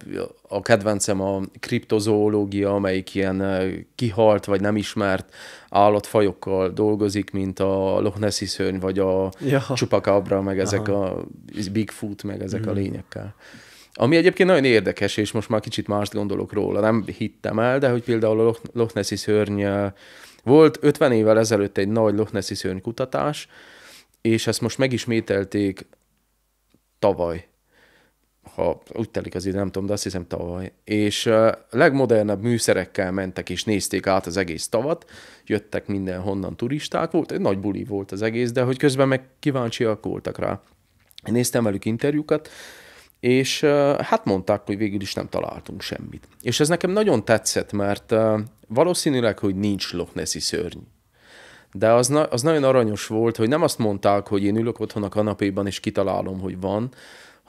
a kedvencem a kriptozoológia, amelyik ilyen kihalt vagy nem ismert állatfajokkal dolgozik, mint a Loch Nessi szörny, vagy a ja. csupakabra, meg ezek Aha. a Bigfoot, meg ezek hmm. a mhm. lényekkel. Ami egyébként nagyon érdekes, és most már kicsit más gondolok róla, nem hittem el, de hogy például a Loch Nessi szörny eh, volt 50 évvel ezelőtt egy nagy Loch Nessi szörny kutatás, és ezt most megismételték tavaly, ha úgy telik az idő, nem tudom, de azt hiszem tavaly. És eh, legmodernebb műszerekkel mentek és nézték át az egész tavat, jöttek mindenhonnan turisták, volt egy nagy buli volt az egész, de hogy közben meg kíváncsiak voltak rá. Én néztem velük interjúkat, és hát mondták, hogy végül is nem találtunk semmit. És ez nekem nagyon tetszett, mert valószínűleg, hogy nincs Loch Nessi szörny. De az, na- az nagyon aranyos volt, hogy nem azt mondták, hogy én ülök otthon a kanapéban, és kitalálom, hogy van,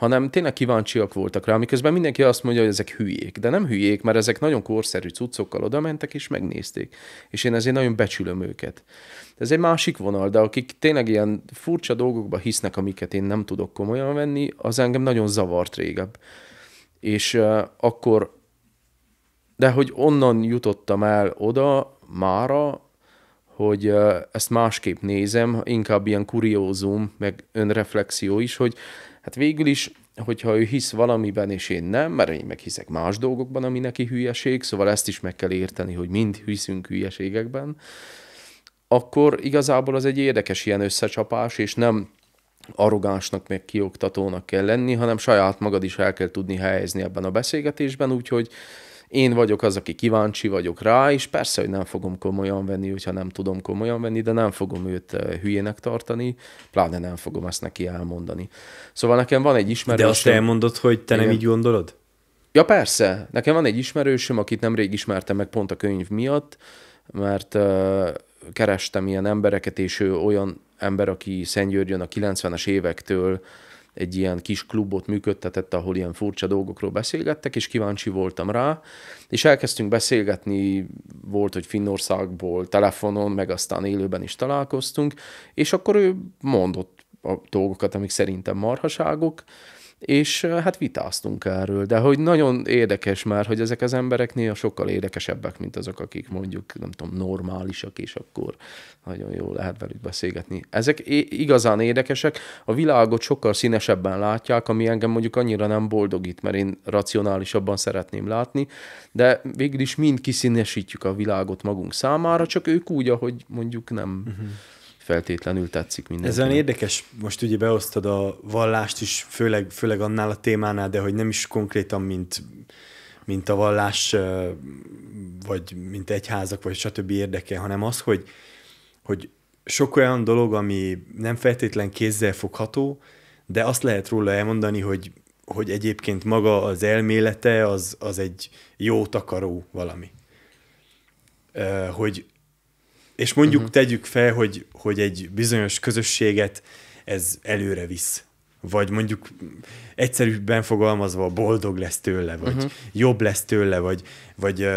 hanem tényleg kíváncsiak voltak rá, miközben mindenki azt mondja, hogy ezek hülyék. De nem hülyék, mert ezek nagyon korszerű cuccokkal oda mentek és megnézték. És én ezért nagyon becsülöm őket. Ez egy másik vonal, de akik tényleg ilyen furcsa dolgokba hisznek, amiket én nem tudok komolyan venni, az engem nagyon zavart régebb. És uh, akkor, de hogy onnan jutottam el oda, mára, hogy ezt másképp nézem, inkább ilyen kuriózum, meg önreflexió is, hogy Hát végül is, hogyha ő hisz valamiben, és én nem, mert én meg hiszek más dolgokban, ami neki hülyeség, szóval ezt is meg kell érteni, hogy mind hiszünk hülyeségekben, akkor igazából az egy érdekes ilyen összecsapás, és nem arrogánsnak, meg kioktatónak kell lenni, hanem saját magad is el kell tudni helyezni ebben a beszélgetésben, úgyhogy én vagyok az, aki kíváncsi vagyok rá, és persze, hogy nem fogom komolyan venni, hogyha nem tudom komolyan venni, de nem fogom őt eh, hülyének tartani, pláne nem fogom ezt neki elmondani. Szóval nekem van egy ismerősöm... De azt elmondod, hogy te igen. nem így gondolod? Ja, persze. Nekem van egy ismerősöm, akit nemrég ismertem meg pont a könyv miatt, mert uh, kerestem ilyen embereket, és ő olyan ember, aki Györgyön a 90-es évektől egy ilyen kis klubot működtetett, ahol ilyen furcsa dolgokról beszélgettek, és kíváncsi voltam rá, és elkezdtünk beszélgetni, volt, hogy Finnországból telefonon, meg aztán élőben is találkoztunk, és akkor ő mondott a dolgokat, amik szerintem marhaságok, és hát vitáztunk erről, de hogy nagyon érdekes már, hogy ezek az emberek néha sokkal érdekesebbek, mint azok, akik mondjuk, nem tudom, normálisak, és akkor nagyon jól lehet velük beszélgetni. Ezek igazán érdekesek, a világot sokkal színesebben látják, ami engem mondjuk annyira nem boldogít, mert én racionálisabban szeretném látni, de végül is mind kiszínesítjük a világot magunk számára, csak ők úgy, ahogy mondjuk nem... Uh-huh feltétlenül tetszik minden. Ez olyan érdekes, most ugye beosztad a vallást is, főleg, főleg annál a témánál, de hogy nem is konkrétan, mint, mint a vallás, vagy mint egyházak, vagy stb. érdeke, hanem az, hogy, hogy sok olyan dolog, ami nem feltétlen kézzel fogható, de azt lehet róla elmondani, hogy, hogy egyébként maga az elmélete az, az egy jó takaró valami. Hogy és mondjuk uh-huh. tegyük fel, hogy, hogy egy bizonyos közösséget ez előre visz. Vagy mondjuk egyszerűbben fogalmazva boldog lesz tőle, vagy uh-huh. jobb lesz tőle, vagy, vagy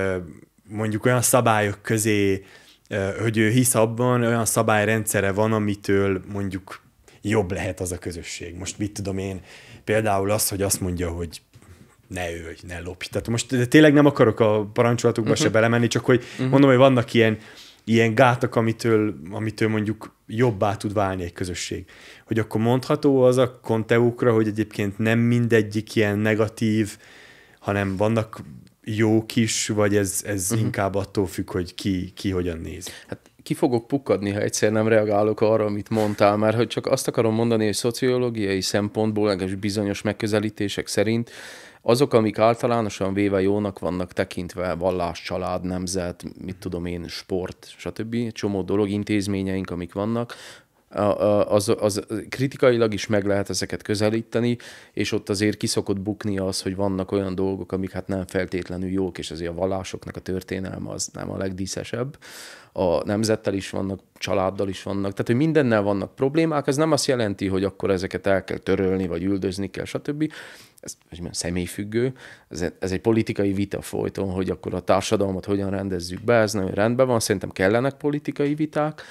mondjuk olyan szabályok közé, hogy ő hisz abban, olyan szabályrendszere van, amitől mondjuk jobb lehet az a közösség. Most mit tudom én, például az, hogy azt mondja, hogy ne ölj, ne lopj. Tehát most tényleg nem akarok a parancsolatokba uh-huh. se mhm. belemenni, csak hogy uh-huh. mondom, hogy vannak ilyen ilyen gátak, amitől, amitől mondjuk jobbá tud válni egy közösség. Hogy akkor mondható az a konteukra, hogy egyébként nem mindegyik ilyen negatív, hanem vannak jók is, vagy ez, ez uh-huh. inkább attól függ, hogy ki, ki hogyan néz? Hát ki fogok pukkadni, ha egyszer nem reagálok arra, amit mondtál, mert hogy csak azt akarom mondani, hogy szociológiai szempontból, legalábbis bizonyos megközelítések szerint azok, amik általánosan véve jónak vannak tekintve, vallás, család, nemzet, mit tudom én, sport, stb. Csomó dolog, intézményeink, amik vannak, az, az kritikailag is meg lehet ezeket közelíteni, és ott azért kiszokott bukni az, hogy vannak olyan dolgok, amik hát nem feltétlenül jók, és azért a vallásoknak a történelme az nem a legdíszesebb. A nemzettel is vannak, családdal is vannak, tehát hogy mindennel vannak problémák, ez nem azt jelenti, hogy akkor ezeket el kell törölni, vagy üldözni kell, stb ez hogy mondjam, személyfüggő, ez, ez egy politikai vita folyton, hogy akkor a társadalmat hogyan rendezzük be, ez nagyon rendben van, szerintem kellenek politikai viták,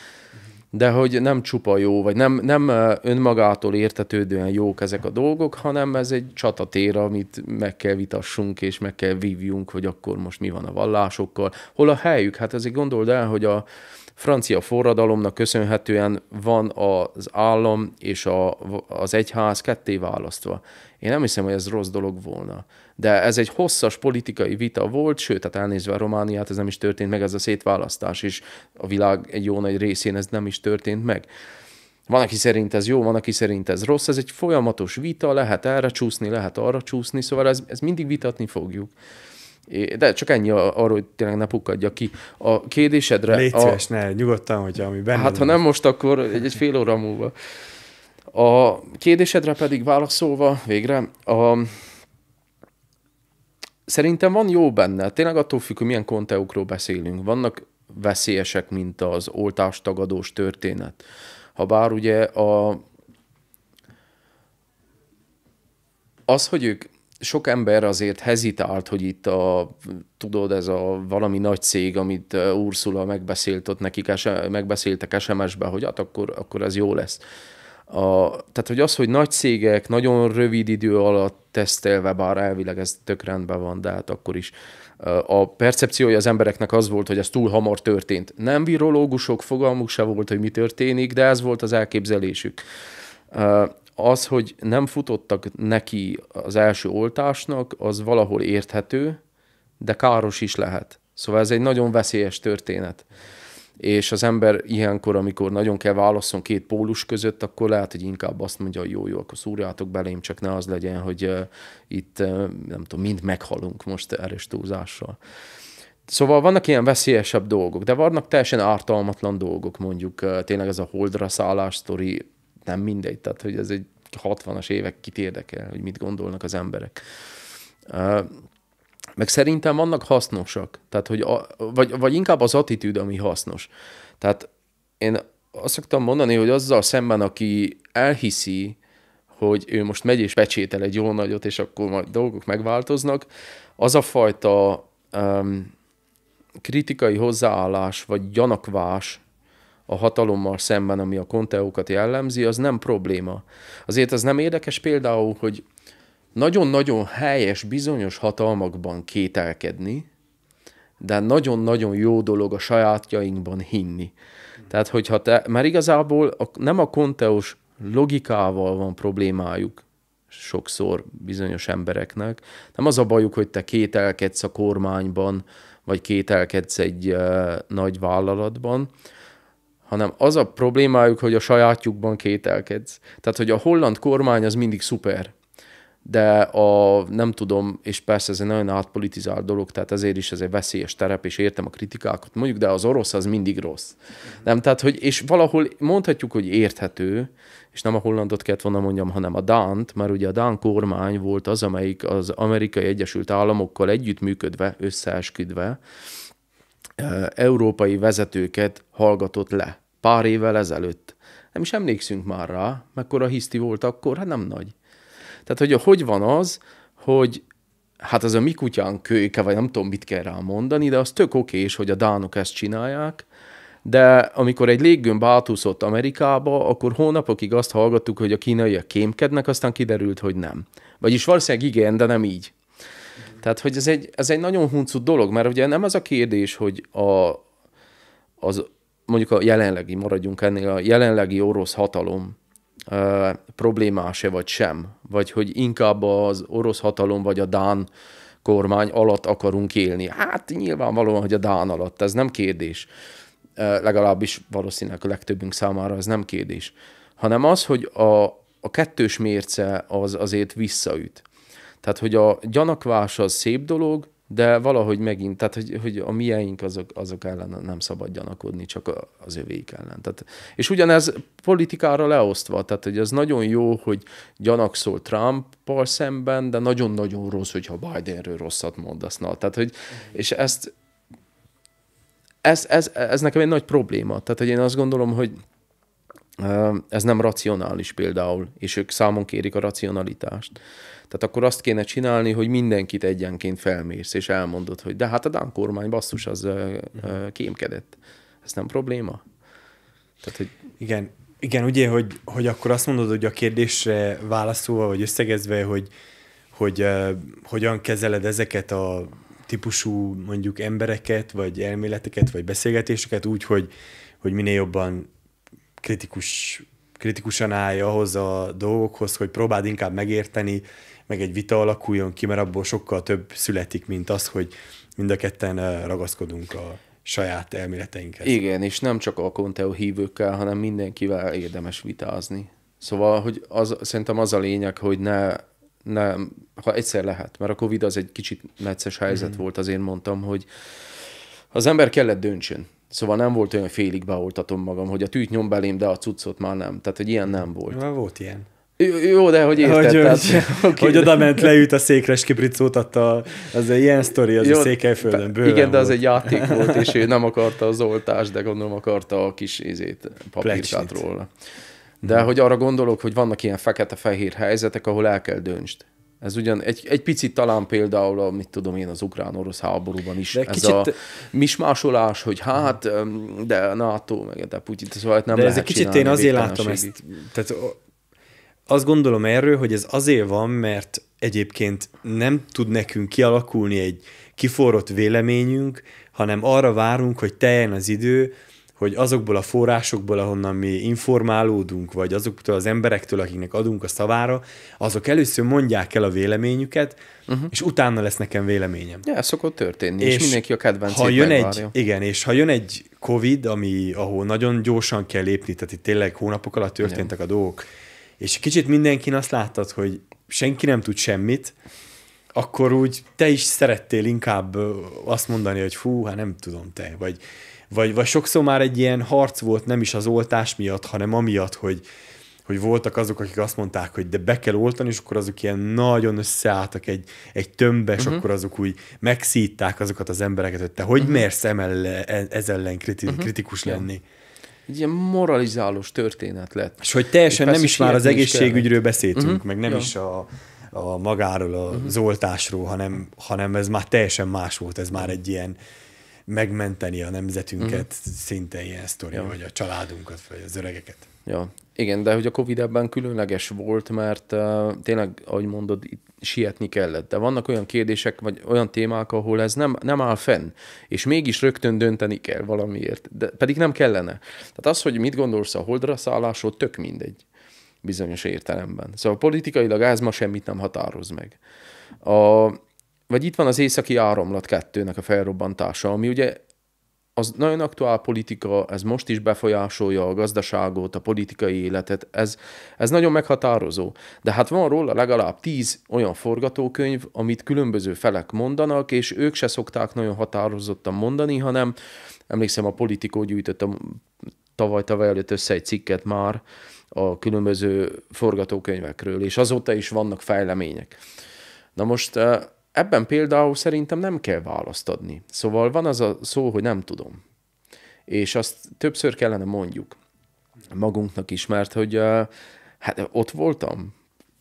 de hogy nem csupa jó, vagy nem, nem önmagától értetődően jók ezek a dolgok, hanem ez egy csatatér, amit meg kell vitassunk, és meg kell vívjunk, hogy akkor most mi van a vallásokkal, hol a helyük. Hát azért gondold el, hogy a francia forradalomnak köszönhetően van az állam és a, az egyház ketté választva. Én nem hiszem, hogy ez rossz dolog volna. De ez egy hosszas politikai vita volt, sőt, tehát elnézve a Romániát, ez nem is történt meg, ez a szétválasztás is a világ egy jó nagy részén ez nem is történt meg. Van, aki szerint ez jó, van, aki szerint ez rossz, ez egy folyamatos vita, lehet erre csúszni, lehet arra csúszni, szóval ez, ez mindig vitatni fogjuk. De csak ennyi arról, hogy tényleg ne pukkadja ki. A kérdésedre... Légy szíves, a... ne, nyugodtan, hogy ami benne... Hát, ha nem most, akkor egy, egy fél óra múlva. A kérdésedre pedig válaszolva végre, a, szerintem van jó benne, tényleg attól függ, hogy milyen konteukról beszélünk. Vannak veszélyesek, mint az oltástagadós történet. Habár ugye a, az, hogy ők sok ember azért hezitált, hogy itt a, tudod, ez a valami nagy cég, amit uh, Ursula megbeszélt ott nekik, megbeszéltek SMS-ben, hogy hát akkor, akkor ez jó lesz a, tehát hogy az, hogy nagy cégek nagyon rövid idő alatt tesztelve, bár elvileg ez tök rendben van, de hát akkor is a percepciója az embereknek az volt, hogy ez túl hamar történt. Nem virológusok, fogalmuk se volt, hogy mi történik, de ez volt az elképzelésük. Az, hogy nem futottak neki az első oltásnak, az valahol érthető, de káros is lehet. Szóval ez egy nagyon veszélyes történet és az ember ilyenkor, amikor nagyon kell válaszol két pólus között, akkor lehet, hogy inkább azt mondja, hogy jó, jó, akkor szúrjátok belém, csak ne az legyen, hogy uh, itt, uh, nem tudom, mind meghalunk most erős túlzással. Szóval vannak ilyen veszélyesebb dolgok, de vannak teljesen ártalmatlan dolgok, mondjuk uh, tényleg ez a holdra szállás sztori, nem mindegy, tehát hogy ez egy 60-as évek kit érdekel, hogy mit gondolnak az emberek. Meg szerintem vannak hasznosak, tehát hogy a, vagy, vagy inkább az attitűd, ami hasznos. Tehát én azt szoktam mondani, hogy azzal szemben, aki elhiszi, hogy ő most megy és pecsétel egy jó nagyot, és akkor majd dolgok megváltoznak, az a fajta um, kritikai hozzáállás, vagy gyanakvás a hatalommal szemben, ami a konteókat jellemzi, az nem probléma. Azért az nem érdekes például, hogy nagyon-nagyon helyes bizonyos hatalmakban kételkedni, de nagyon-nagyon jó dolog a sajátjainkban hinni. Tehát, hogyha te, mert igazából a, nem a konteus logikával van problémájuk sokszor bizonyos embereknek. Nem az a bajuk, hogy te kételkedsz a kormányban, vagy kételkedsz egy uh, nagy vállalatban, hanem az a problémájuk, hogy a sajátjukban kételkedsz. Tehát, hogy a holland kormány az mindig szuper de a, nem tudom, és persze ez egy nagyon átpolitizált dolog, tehát ezért is ez egy veszélyes terep, és értem a kritikákat, mondjuk, de az orosz az mindig rossz. Mm. Nem, tehát, hogy, és valahol mondhatjuk, hogy érthető, és nem a hollandot kellett volna mondjam, hanem a Dánt, mert ugye a Dán kormány volt az, amelyik az amerikai Egyesült Államokkal együttműködve, összeesküdve, európai vezetőket hallgatott le pár évvel ezelőtt. Nem is emlékszünk már rá, mekkora hiszti volt akkor, hát nem nagy. Tehát, hogy hogy van az, hogy hát az a mi kutyán kölyke, vagy nem tudom, mit kell rá mondani, de az tök oké is, hogy a dánok ezt csinálják, de amikor egy léggömb átúszott Amerikába, akkor hónapokig azt hallgattuk, hogy a kínaiak kémkednek, aztán kiderült, hogy nem. Vagyis valószínűleg igen, de nem így. Tehát, hogy ez egy, ez egy nagyon huncut dolog, mert ugye nem az a kérdés, hogy a, az, mondjuk a jelenlegi, maradjunk ennél, a jelenlegi orosz hatalom ö, problémás-e vagy sem, vagy hogy inkább az orosz hatalom vagy a Dán kormány alatt akarunk élni. Hát nyilvánvalóan, hogy a Dán alatt, ez nem kérdés. Ö, legalábbis valószínűleg a legtöbbünk számára ez nem kérdés. Hanem az, hogy a, a kettős mérce az azért visszaüt. Tehát, hogy a gyanakvás az szép dolog, de valahogy megint, tehát hogy, hogy a miénk azok, azok ellen nem szabad gyanakodni, csak az övéik ellen. Tehát, és ugyanez politikára leosztva, tehát hogy az nagyon jó, hogy gyanakszol trump szemben, de nagyon-nagyon rossz, hogyha Bidenről rosszat mondasz. Na, tehát, hogy, és ezt, ez, ez, ez nekem egy nagy probléma. Tehát, hogy én azt gondolom, hogy ez nem racionális például, és ők számon kérik a racionalitást. Tehát akkor azt kéne csinálni, hogy mindenkit egyenként felmérsz, és elmondod, hogy de hát a Dán kormány basszus, az mhm. kémkedett. Ez nem probléma? Tehát, hogy... Igen, igen, ugye, hogy, hogy akkor azt mondod, hogy a kérdésre válaszolva, vagy összegezve, hogy, hogy uh, hogyan kezeled ezeket a típusú mondjuk embereket, vagy elméleteket, vagy beszélgetéseket úgy, hogy, hogy minél jobban kritikus, kritikusan állj ahhoz a dolgokhoz, hogy próbáld inkább megérteni, meg egy vita alakuljon ki, mert abból sokkal több születik, mint az, hogy mind a ketten eh, ragaszkodunk a saját elméleteinkhez. Igen, és nem csak a Conteo hívőkkel, hanem mindenkivel érdemes vitázni. Szóval, hogy az, szerintem az a lényeg, hogy ne, ne, ha egyszer lehet, mert a Covid az egy kicsit necces helyzet mm. volt, azért mondtam, hogy az ember kellett döntsön. Szóval nem volt olyan félig beoltatom magam, hogy a tűt nyom belém, de a cuccot már nem. Tehát, hogy ilyen nem volt. Már volt ilyen. Jó, de hogy érted. Hogy, tehát, hogy, okay. hogy oda ment, leült a székre, és kipricót adta, az egy ilyen sztori, az Jó, a Székelyföldön bőven Igen, volt. de az egy játék volt, és ő nem akarta az oltást, de gondolom akarta a kis ízét, papírkát róla. De hmm. hogy arra gondolok, hogy vannak ilyen fekete-fehér helyzetek, ahol el kell döntsd. Ez ugyan egy, egy picit talán például, amit mit tudom én, az ukrán-orosz háborúban is. De ez kicsit... a mismásolás, hogy hát, de NATO, meg de Putyin, szóval hát nem De ez egy kicsit én azért látom ezt, tehát azt gondolom erről, hogy ez azért van, mert egyébként nem tud nekünk kialakulni egy kiforrott véleményünk, hanem arra várunk, hogy teljen az idő, hogy azokból a forrásokból, ahonnan mi informálódunk, vagy azoktól az emberektől, akiknek adunk a szavára, azok először mondják el a véleményüket, uh-huh. és utána lesz nekem véleményem. Ja, ez szokott történni, és, és mindenki a kedvencét ha jön egy, Igen, és ha jön egy COVID, ami, ahol nagyon gyorsan kell lépni, tehát itt tényleg hónapok alatt történtek igen. a dolgok, és kicsit mindenkin azt láttad, hogy senki nem tud semmit, akkor úgy te is szerettél inkább azt mondani, hogy fú, hát nem tudom te, vagy, vagy, vagy sokszor már egy ilyen harc volt nem is az oltás miatt, hanem amiatt, hogy, hogy voltak azok, akik azt mondták, hogy de be kell oltani, és akkor azok ilyen nagyon összeálltak egy, egy tömbbe, és uh-huh. akkor azok úgy megszítták azokat az embereket, hogy te hogy uh-huh. mersz emelle, e, ez ellen kriti- uh-huh. kritikus lenni. uh egy ilyen moralizálós történet lett. És hogy teljesen nem is már az egészségügyről beszéltünk, uh-huh. meg nem ja. is a, a magáról, az mhm. uh-huh. oltásról, hanem, hanem ez már teljesen más volt, ez már egy ilyen megmenteni a nemzetünket, uh-huh. szinte ilyen sztori, ja. vagy a családunkat, vagy az öregeket. Ja. Igen, de hogy a Covid ebben különleges volt, mert uh, tényleg, ahogy mondod, itt sietni kellett. De vannak olyan kérdések, vagy olyan témák, ahol ez nem, nem áll fenn, és mégis rögtön dönteni kell valamiért, de pedig nem kellene. Tehát az, hogy mit gondolsz a holdra szállásról, tök mindegy bizonyos értelemben. Szóval politikailag ez ma semmit nem határoz meg. A, vagy itt van az északi áramlat kettőnek a felrobbantása, ami ugye az nagyon aktuál politika, ez most is befolyásolja a gazdaságot, a politikai életet, ez, ez nagyon meghatározó. De hát van róla legalább tíz olyan forgatókönyv, amit különböző felek mondanak, és ők se szokták nagyon határozottan mondani, hanem emlékszem, a politikó gyűjtött a tavaly tavaly előtt össze egy cikket már a különböző forgatókönyvekről, és azóta is vannak fejlemények. Na most eh, ebben például szerintem nem kell választ adni. Szóval van az a szó, hogy nem tudom. És azt többször kellene mondjuk magunknak is, mert hogy hát ott voltam,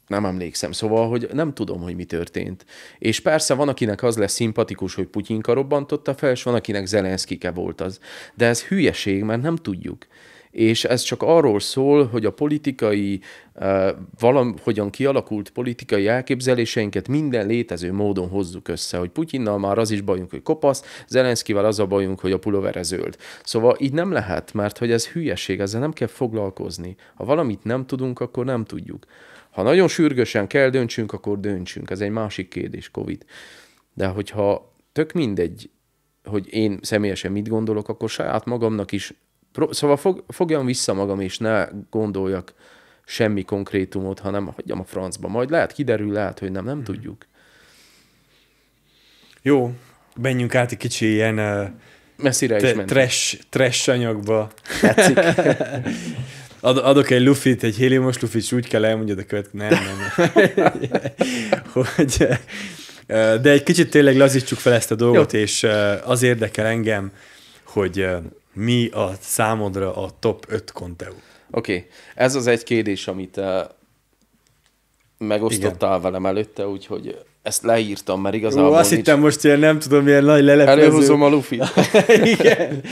nem emlékszem. Szóval, hogy nem tudom, hogy mi történt. És persze van, akinek az lesz szimpatikus, hogy Putyinka robbantotta fel, és van, akinek Zelenszkike volt az. De ez hülyeség, mert nem tudjuk és ez csak arról szól, hogy a politikai, eh, valahogyan kialakult politikai elképzeléseinket minden létező módon hozzuk össze, hogy Putyinnal már az is bajunk, hogy kopasz, Zelenszkivel az a bajunk, hogy a pulovere zöld. Szóval így nem lehet, mert hogy ez hülyeség, ezzel nem kell foglalkozni. Ha valamit nem tudunk, akkor nem tudjuk. Ha nagyon sürgősen kell döntsünk, akkor döntsünk. Ez egy másik kérdés, Covid. De hogyha tök mindegy, hogy én személyesen mit gondolok, akkor saját magamnak is Szóval fog, fogjam vissza magam, és ne gondoljak semmi konkrétumot, hanem hagyjam a francba. Majd lehet kiderül, lehet, hogy nem, nem hmm. tudjuk. Jó, menjünk át egy kicsi ilyen uh, messzire te, is Trash, trash anyagba. Ad, adok egy lufit, egy héliumos lufit, és úgy kell elmondjad a követ. Nem, nem. nem. hogy, de egy kicsit tényleg lazítsuk fel ezt a dolgot, Jó. és az érdekel engem, hogy mi a számodra a top 5 konteú? Oké, okay. ez az egy kérdés, amit uh, megosztottál Igen. velem előtte, úgyhogy ezt leírtam, mert igazából Ó, azt nincs... hittem most ilyen, nem tudom, milyen nagy lelepőző. Előhozom a lufit. Igen.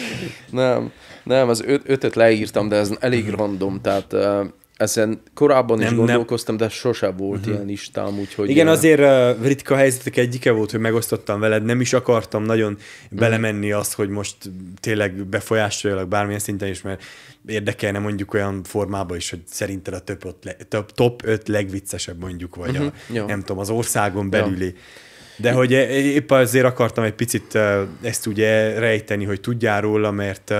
nem, nem, az öt, ötöt leírtam, de ez elég random, tehát uh, ezen korábban nem, is gondolkoztam, nem. de sose volt uh-huh. ilyen listám, úgyhogy... Igen, azért uh, ritka helyzetek egyike volt, hogy megosztottam veled, nem is akartam nagyon uh-huh. belemenni azt, hogy most tényleg befolyásoljak bármilyen szinten is, mert érdekelne mondjuk olyan formában is, hogy szerinted a top, le, top, top 5 legviccesebb mondjuk, vagy uh-huh. a, ja. nem tudom, az országon belüli. Ja. De hogy e, e, épp azért akartam egy picit ezt ugye rejteni, hogy tudjál róla, mert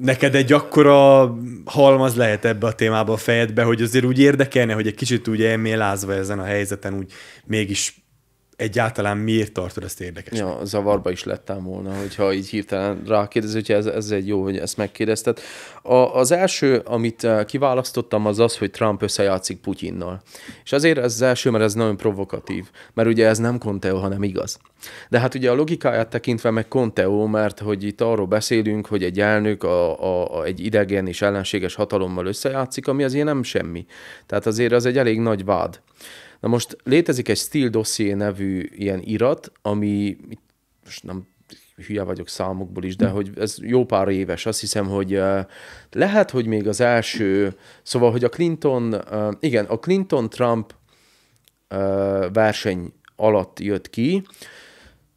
neked egy akkora halmaz lehet ebbe a témába a fejedbe, hogy azért úgy érdekelne, hogy egy kicsit úgy elmélázva ezen a helyzeten úgy mégis egyáltalán miért tartod ezt érdekesnek? Ja, zavarba is lettem volna, hogyha így hirtelen rákérdez, hogy ez, ez egy jó, hogy ezt megkérdezted. A, az első, amit eh, kiválasztottam, az az, hogy Trump összejátszik Putyinnal. És azért ez az első, mert ez nagyon provokatív, mert ugye ez nem Conteo, hanem igaz. De hát ugye a logikáját tekintve meg Conteo, mert hogy itt arról beszélünk, hogy egy elnök a, a, a, egy idegen és ellenséges hatalommal összejátszik, ami azért nem semmi. Tehát azért az egy elég nagy vád. Na most létezik egy Steel Dossier nevű ilyen irat, ami most nem hülye vagyok számokból is, de hogy ez jó pár éves, azt hiszem, hogy eh, lehet, hogy még az első, szóval, hogy a Clinton, eh, igen, a Clinton-Trump eh, verseny alatt jött ki,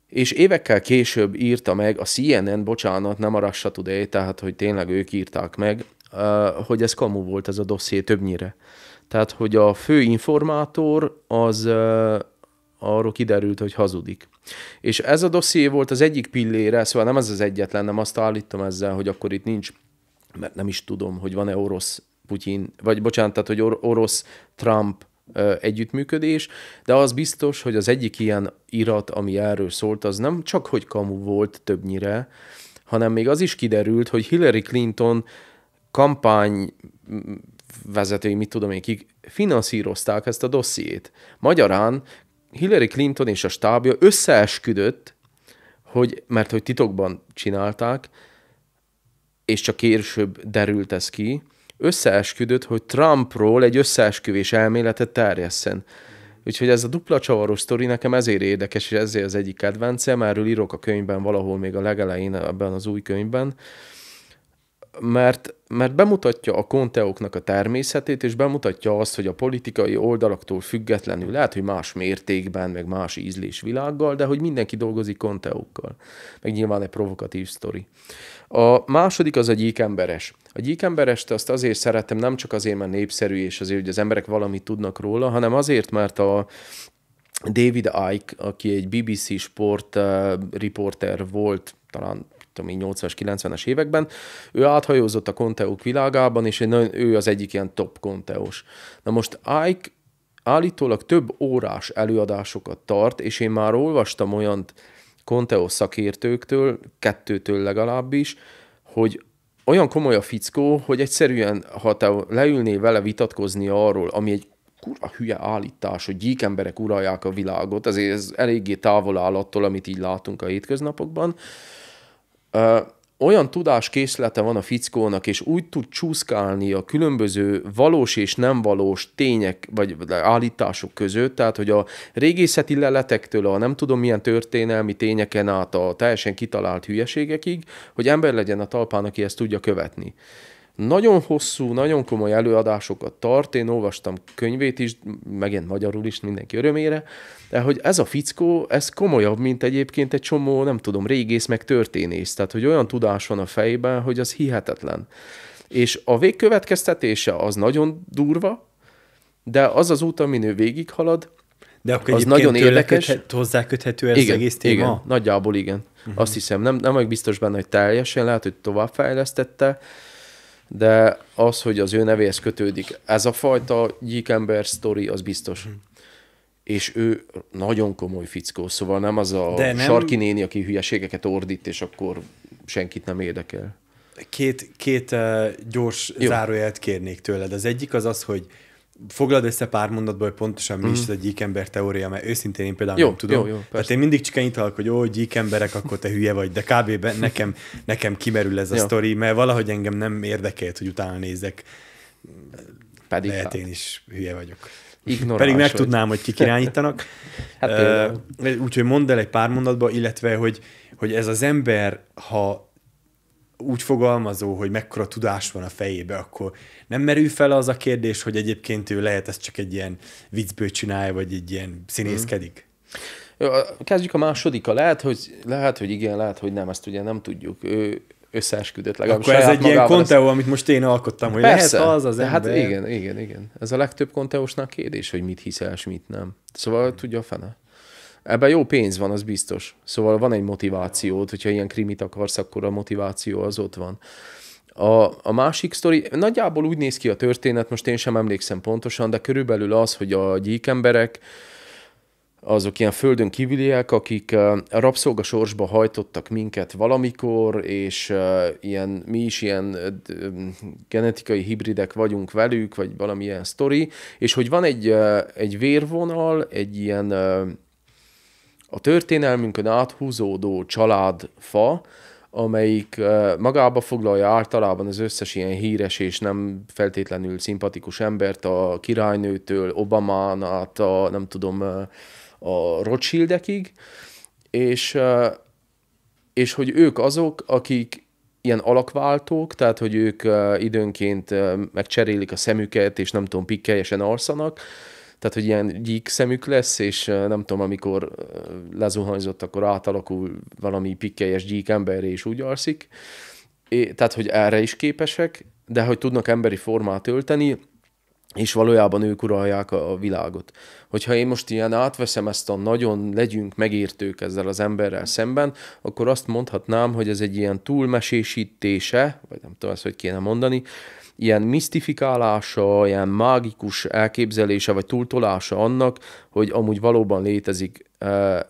és évekkel később írta meg a CNN, bocsánat, nem a Russia Today, tehát hogy tényleg ők írták meg, hogy ez kamu volt ez a dosszié többnyire. Tehát, hogy a fő informátor az arról kiderült, hogy hazudik. És ez a dosszié volt az egyik pillére, szóval nem ez az egyetlen, nem azt állítom ezzel, hogy akkor itt nincs, mert nem is tudom, hogy van-e orosz Putyin, vagy bocsánat, tehát, hogy orosz-Trump együttműködés, de az biztos, hogy az egyik ilyen irat, ami erről szólt, az nem csak, hogy kamu volt többnyire, hanem még az is kiderült, hogy Hillary Clinton kampány vezetői, mit tudom én kik, finanszírozták ezt a dossziét. Magyarán Hillary Clinton és a stábja összeesküdött, hogy, mert hogy titokban csinálták, és csak később derült ez ki, összeesküdött, hogy Trumpról egy összeesküvés elméletet terjesszen. Úgyhogy ez a dupla csavaros sztori nekem ezért érdekes, és ezért az egyik kedvencem, erről írok a könyvben valahol még a legelején ebben az új könyvben, mert, mert bemutatja a konteóknak a természetét, és bemutatja azt, hogy a politikai oldalaktól függetlenül, lehet, hogy más mértékben, meg más ízlésvilággal, de hogy mindenki dolgozik konteókkal. Meg nyilván egy provokatív sztori. A második az a gyíkemberes. A gyíkemberest azt azért szeretem, nem csak azért, mert népszerű, és azért, hogy az emberek valamit tudnak róla, hanem azért, mert a, David Icke, aki egy BBC sport uh, riporter volt talán tudom én, 80-as, 90-es években. Ő áthajózott a konteók világában, és nagyon, ő az egyik ilyen top konteós. Na most Ike állítólag több órás előadásokat tart, és én már olvastam olyan konteó szakértőktől, kettőtől legalábbis, hogy olyan komoly a fickó, hogy egyszerűen, ha te leülnél vele vitatkozni arról, ami egy kurva hülye állítás, hogy emberek uralják a világot, ezért ez eléggé távol áll attól, amit így látunk a hétköznapokban, olyan tudáskészlete van a fickónak, és úgy tud csúszkálni a különböző valós és nem valós tények vagy állítások között, tehát hogy a régészeti leletektől a nem tudom milyen történelmi tényeken át a teljesen kitalált hülyeségekig, hogy ember legyen a talpán, aki ezt tudja követni. Nagyon hosszú, nagyon komoly előadásokat tart, én olvastam könyvét is, megint magyarul is mindenki örömére, de hogy ez a fickó, ez komolyabb, mint egyébként egy csomó, nem tudom, régész meg történész, tehát hogy olyan tudás van a fejben, hogy az hihetetlen. És a végkövetkeztetése az nagyon durva, de az az út, amin ő végighalad, de akkor az nagyon érdekes. Köthet, hozzá köthető ez igen, az egész téma? Igen, nagyjából igen. Uh-huh. Azt hiszem, nem, nem vagyok biztos benne, hogy teljesen, lehet, hogy továbbfejlesztette, de az, hogy az ő nevéhez kötődik, ez a fajta gyíkember sztori, az biztos. Hm. És ő nagyon komoly fickó, szóval nem az a nem... sarki néni, aki hülyeségeket ordít, és akkor senkit nem érdekel. Két, két uh, gyors Jó. zárójelet kérnék tőled. Az egyik az az, hogy foglald össze pár mondatba, hogy pontosan mi mm. is ez mhm. a gyíkember teória, mert őszintén én például jó, nem tudom. Jó, jó, Tehát én mindig csak ennyit hogy ó, gyíkemberek, akkor te hülye vagy, de kb. nekem, nekem kimerül ez a sztori, mert valahogy engem nem érdekelt, hogy utána nézek. Pedig Lehet hát. én is hülye vagyok. Ignorás, Pedig meg vagy. tudnám, hogy kik irányítanak. hát uh, Úgyhogy mondd el egy pár mondatba, illetve, hogy, hogy ez az ember, ha úgy fogalmazó, hogy mekkora tudás van a fejébe, akkor nem merül fel az a kérdés, hogy egyébként ő lehet ezt csak egy ilyen viccből csinálja, vagy egy ilyen színészkedik? Mm. Kezdjük a másodika. Lehet, hogy, lehet, hogy igen, lehet, hogy nem, ezt ugye nem tudjuk. Ő összeesküdött legalábbis. Akkor ez egy ilyen konteó, ezt... amit most én alkottam, hogy Persze. lehet az az hát ember. Hát igen, igen, igen. Ez a legtöbb konteósnak kérdés, hogy mit hiszel, és mit nem. Szóval hmm. tudja a fene. Ebben jó pénz van, az biztos. Szóval van egy motivációd, hogyha ilyen krimit akarsz, akkor a motiváció az ott van. A, a másik sztori, nagyjából úgy néz ki a történet, most én sem emlékszem pontosan, de körülbelül az, hogy a gyíkemberek, azok ilyen földön kívüliek, akik a rabszolga sorsba hajtottak minket valamikor, és ilyen, mi is ilyen genetikai hibridek vagyunk velük, vagy valamilyen sztori, és hogy van egy, egy vérvonal, egy ilyen a történelmünkön áthúzódó családfa, amelyik eh, magába foglalja általában az összes ilyen híres és nem feltétlenül szimpatikus embert, a királynőtől, Obamán át a, nem tudom, eh, a Rothschildekig, és, eh, és hogy ők azok, akik ilyen alakváltók, tehát hogy ők időnként megcserélik a szemüket, és nem tudom, pikkelyesen alszanak, tehát, hogy ilyen gyík szemük lesz, és nem tudom, amikor lezuhanyzott, akkor átalakul valami pikkelyes gyík emberre, és úgy alszik. É, tehát, hogy erre is képesek, de hogy tudnak emberi formát ölteni, és valójában ők uralják a világot. Hogyha én most ilyen átveszem ezt a nagyon legyünk megértők ezzel az emberrel szemben, akkor azt mondhatnám, hogy ez egy ilyen túlmesésítése, vagy nem tudom ezt, hogy kéne mondani, ilyen misztifikálása, ilyen mágikus elképzelése vagy túltolása annak, hogy amúgy valóban létezik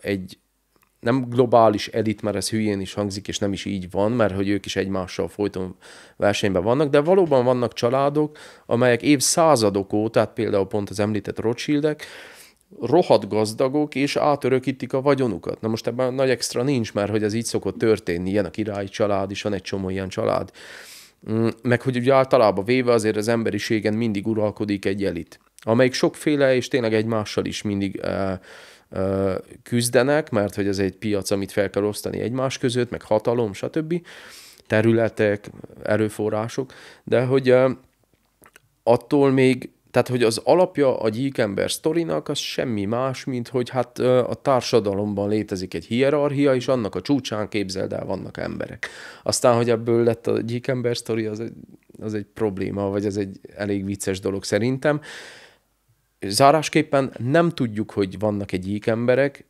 egy nem globális elit, mert ez hülyén is hangzik, és nem is így van, mert hogy ők is egymással folyton versenyben vannak, de valóban vannak családok, amelyek évszázadok óta, tehát például pont az említett Rothschildek, rohadt gazdagok, és átörökítik a vagyonukat. Na most ebben nagy extra nincs, mert hogy ez így szokott történni, ilyen a királyi család is, van egy csomó ilyen család. Mm, meg hogy ugye általában véve azért az emberiségen mindig uralkodik egy elit, amelyik sokféle és tényleg egymással is mindig uh, uh, küzdenek, mert hogy ez egy piac, amit fel kell osztani egymás között, meg hatalom, stb. Területek, erőforrások, de hogy uh, attól még tehát, hogy az alapja a gyíkember sztorinak az semmi más, mint hogy hát a társadalomban létezik egy hierarchia, és annak a csúcsán képzeld el, vannak emberek. Aztán, hogy ebből lett a gyíkember sztori, az egy, az egy probléma, vagy ez egy elég vicces dolog szerintem. Zárásképpen nem tudjuk, hogy vannak egy gyík emberek,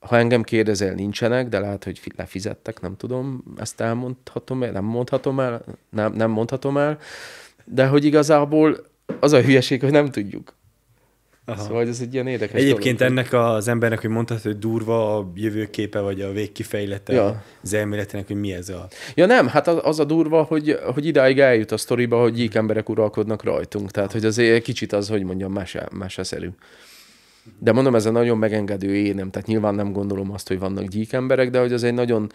ha engem kérdezel, nincsenek, de lehet, hogy lefizettek, nem tudom, ezt elmondhatom el, nem mondhatom el, nem, nem mondhatom el, de hogy igazából az a hülyeség, hogy nem tudjuk. Aha. Szóval ez egy ilyen érdekes Egyébként dolog. ennek az embernek, hogy mondhatod, hogy durva a jövőképe, vagy a végkifejlete ja. az elméletének, hogy mi ez a... Ja nem, hát az, az a durva, hogy, hogy idáig eljut a sztoriba, hogy gyík hmm. emberek uralkodnak rajtunk. Tehát, hogy azért kicsit az, hogy mondjam, más, más De mondom, ez a nagyon megengedő énem, tehát nyilván nem gondolom azt, hogy vannak gyík emberek, de hogy az egy nagyon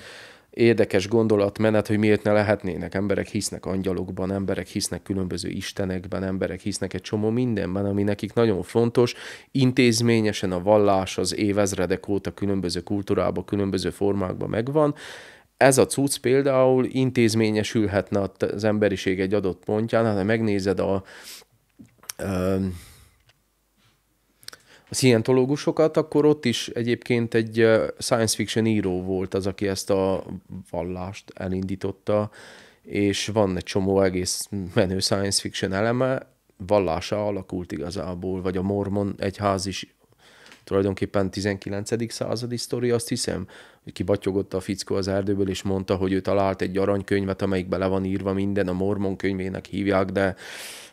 érdekes gondolatmenet, hogy miért ne lehetnének. Emberek hisznek angyalokban, emberek hisznek különböző istenekben, emberek hisznek egy csomó mindenben, ami nekik nagyon fontos. Intézményesen a vallás az évezredek óta különböző kultúrában, különböző formákban megvan. Ez a cucc például intézményesülhetne az emberiség egy adott pontján, ha megnézed a szientológusokat, akkor ott is egyébként egy science fiction író volt az, aki ezt a vallást elindította, és van egy csomó egész menő science fiction eleme, vallása alakult igazából, vagy a mormon egyház is tulajdonképpen 19. századi sztori, azt hiszem, hogy kibatyogott a fickó az erdőből, és mondta, hogy ő talált egy aranykönyvet, amelyik bele van írva minden, a mormon könyvének hívják, de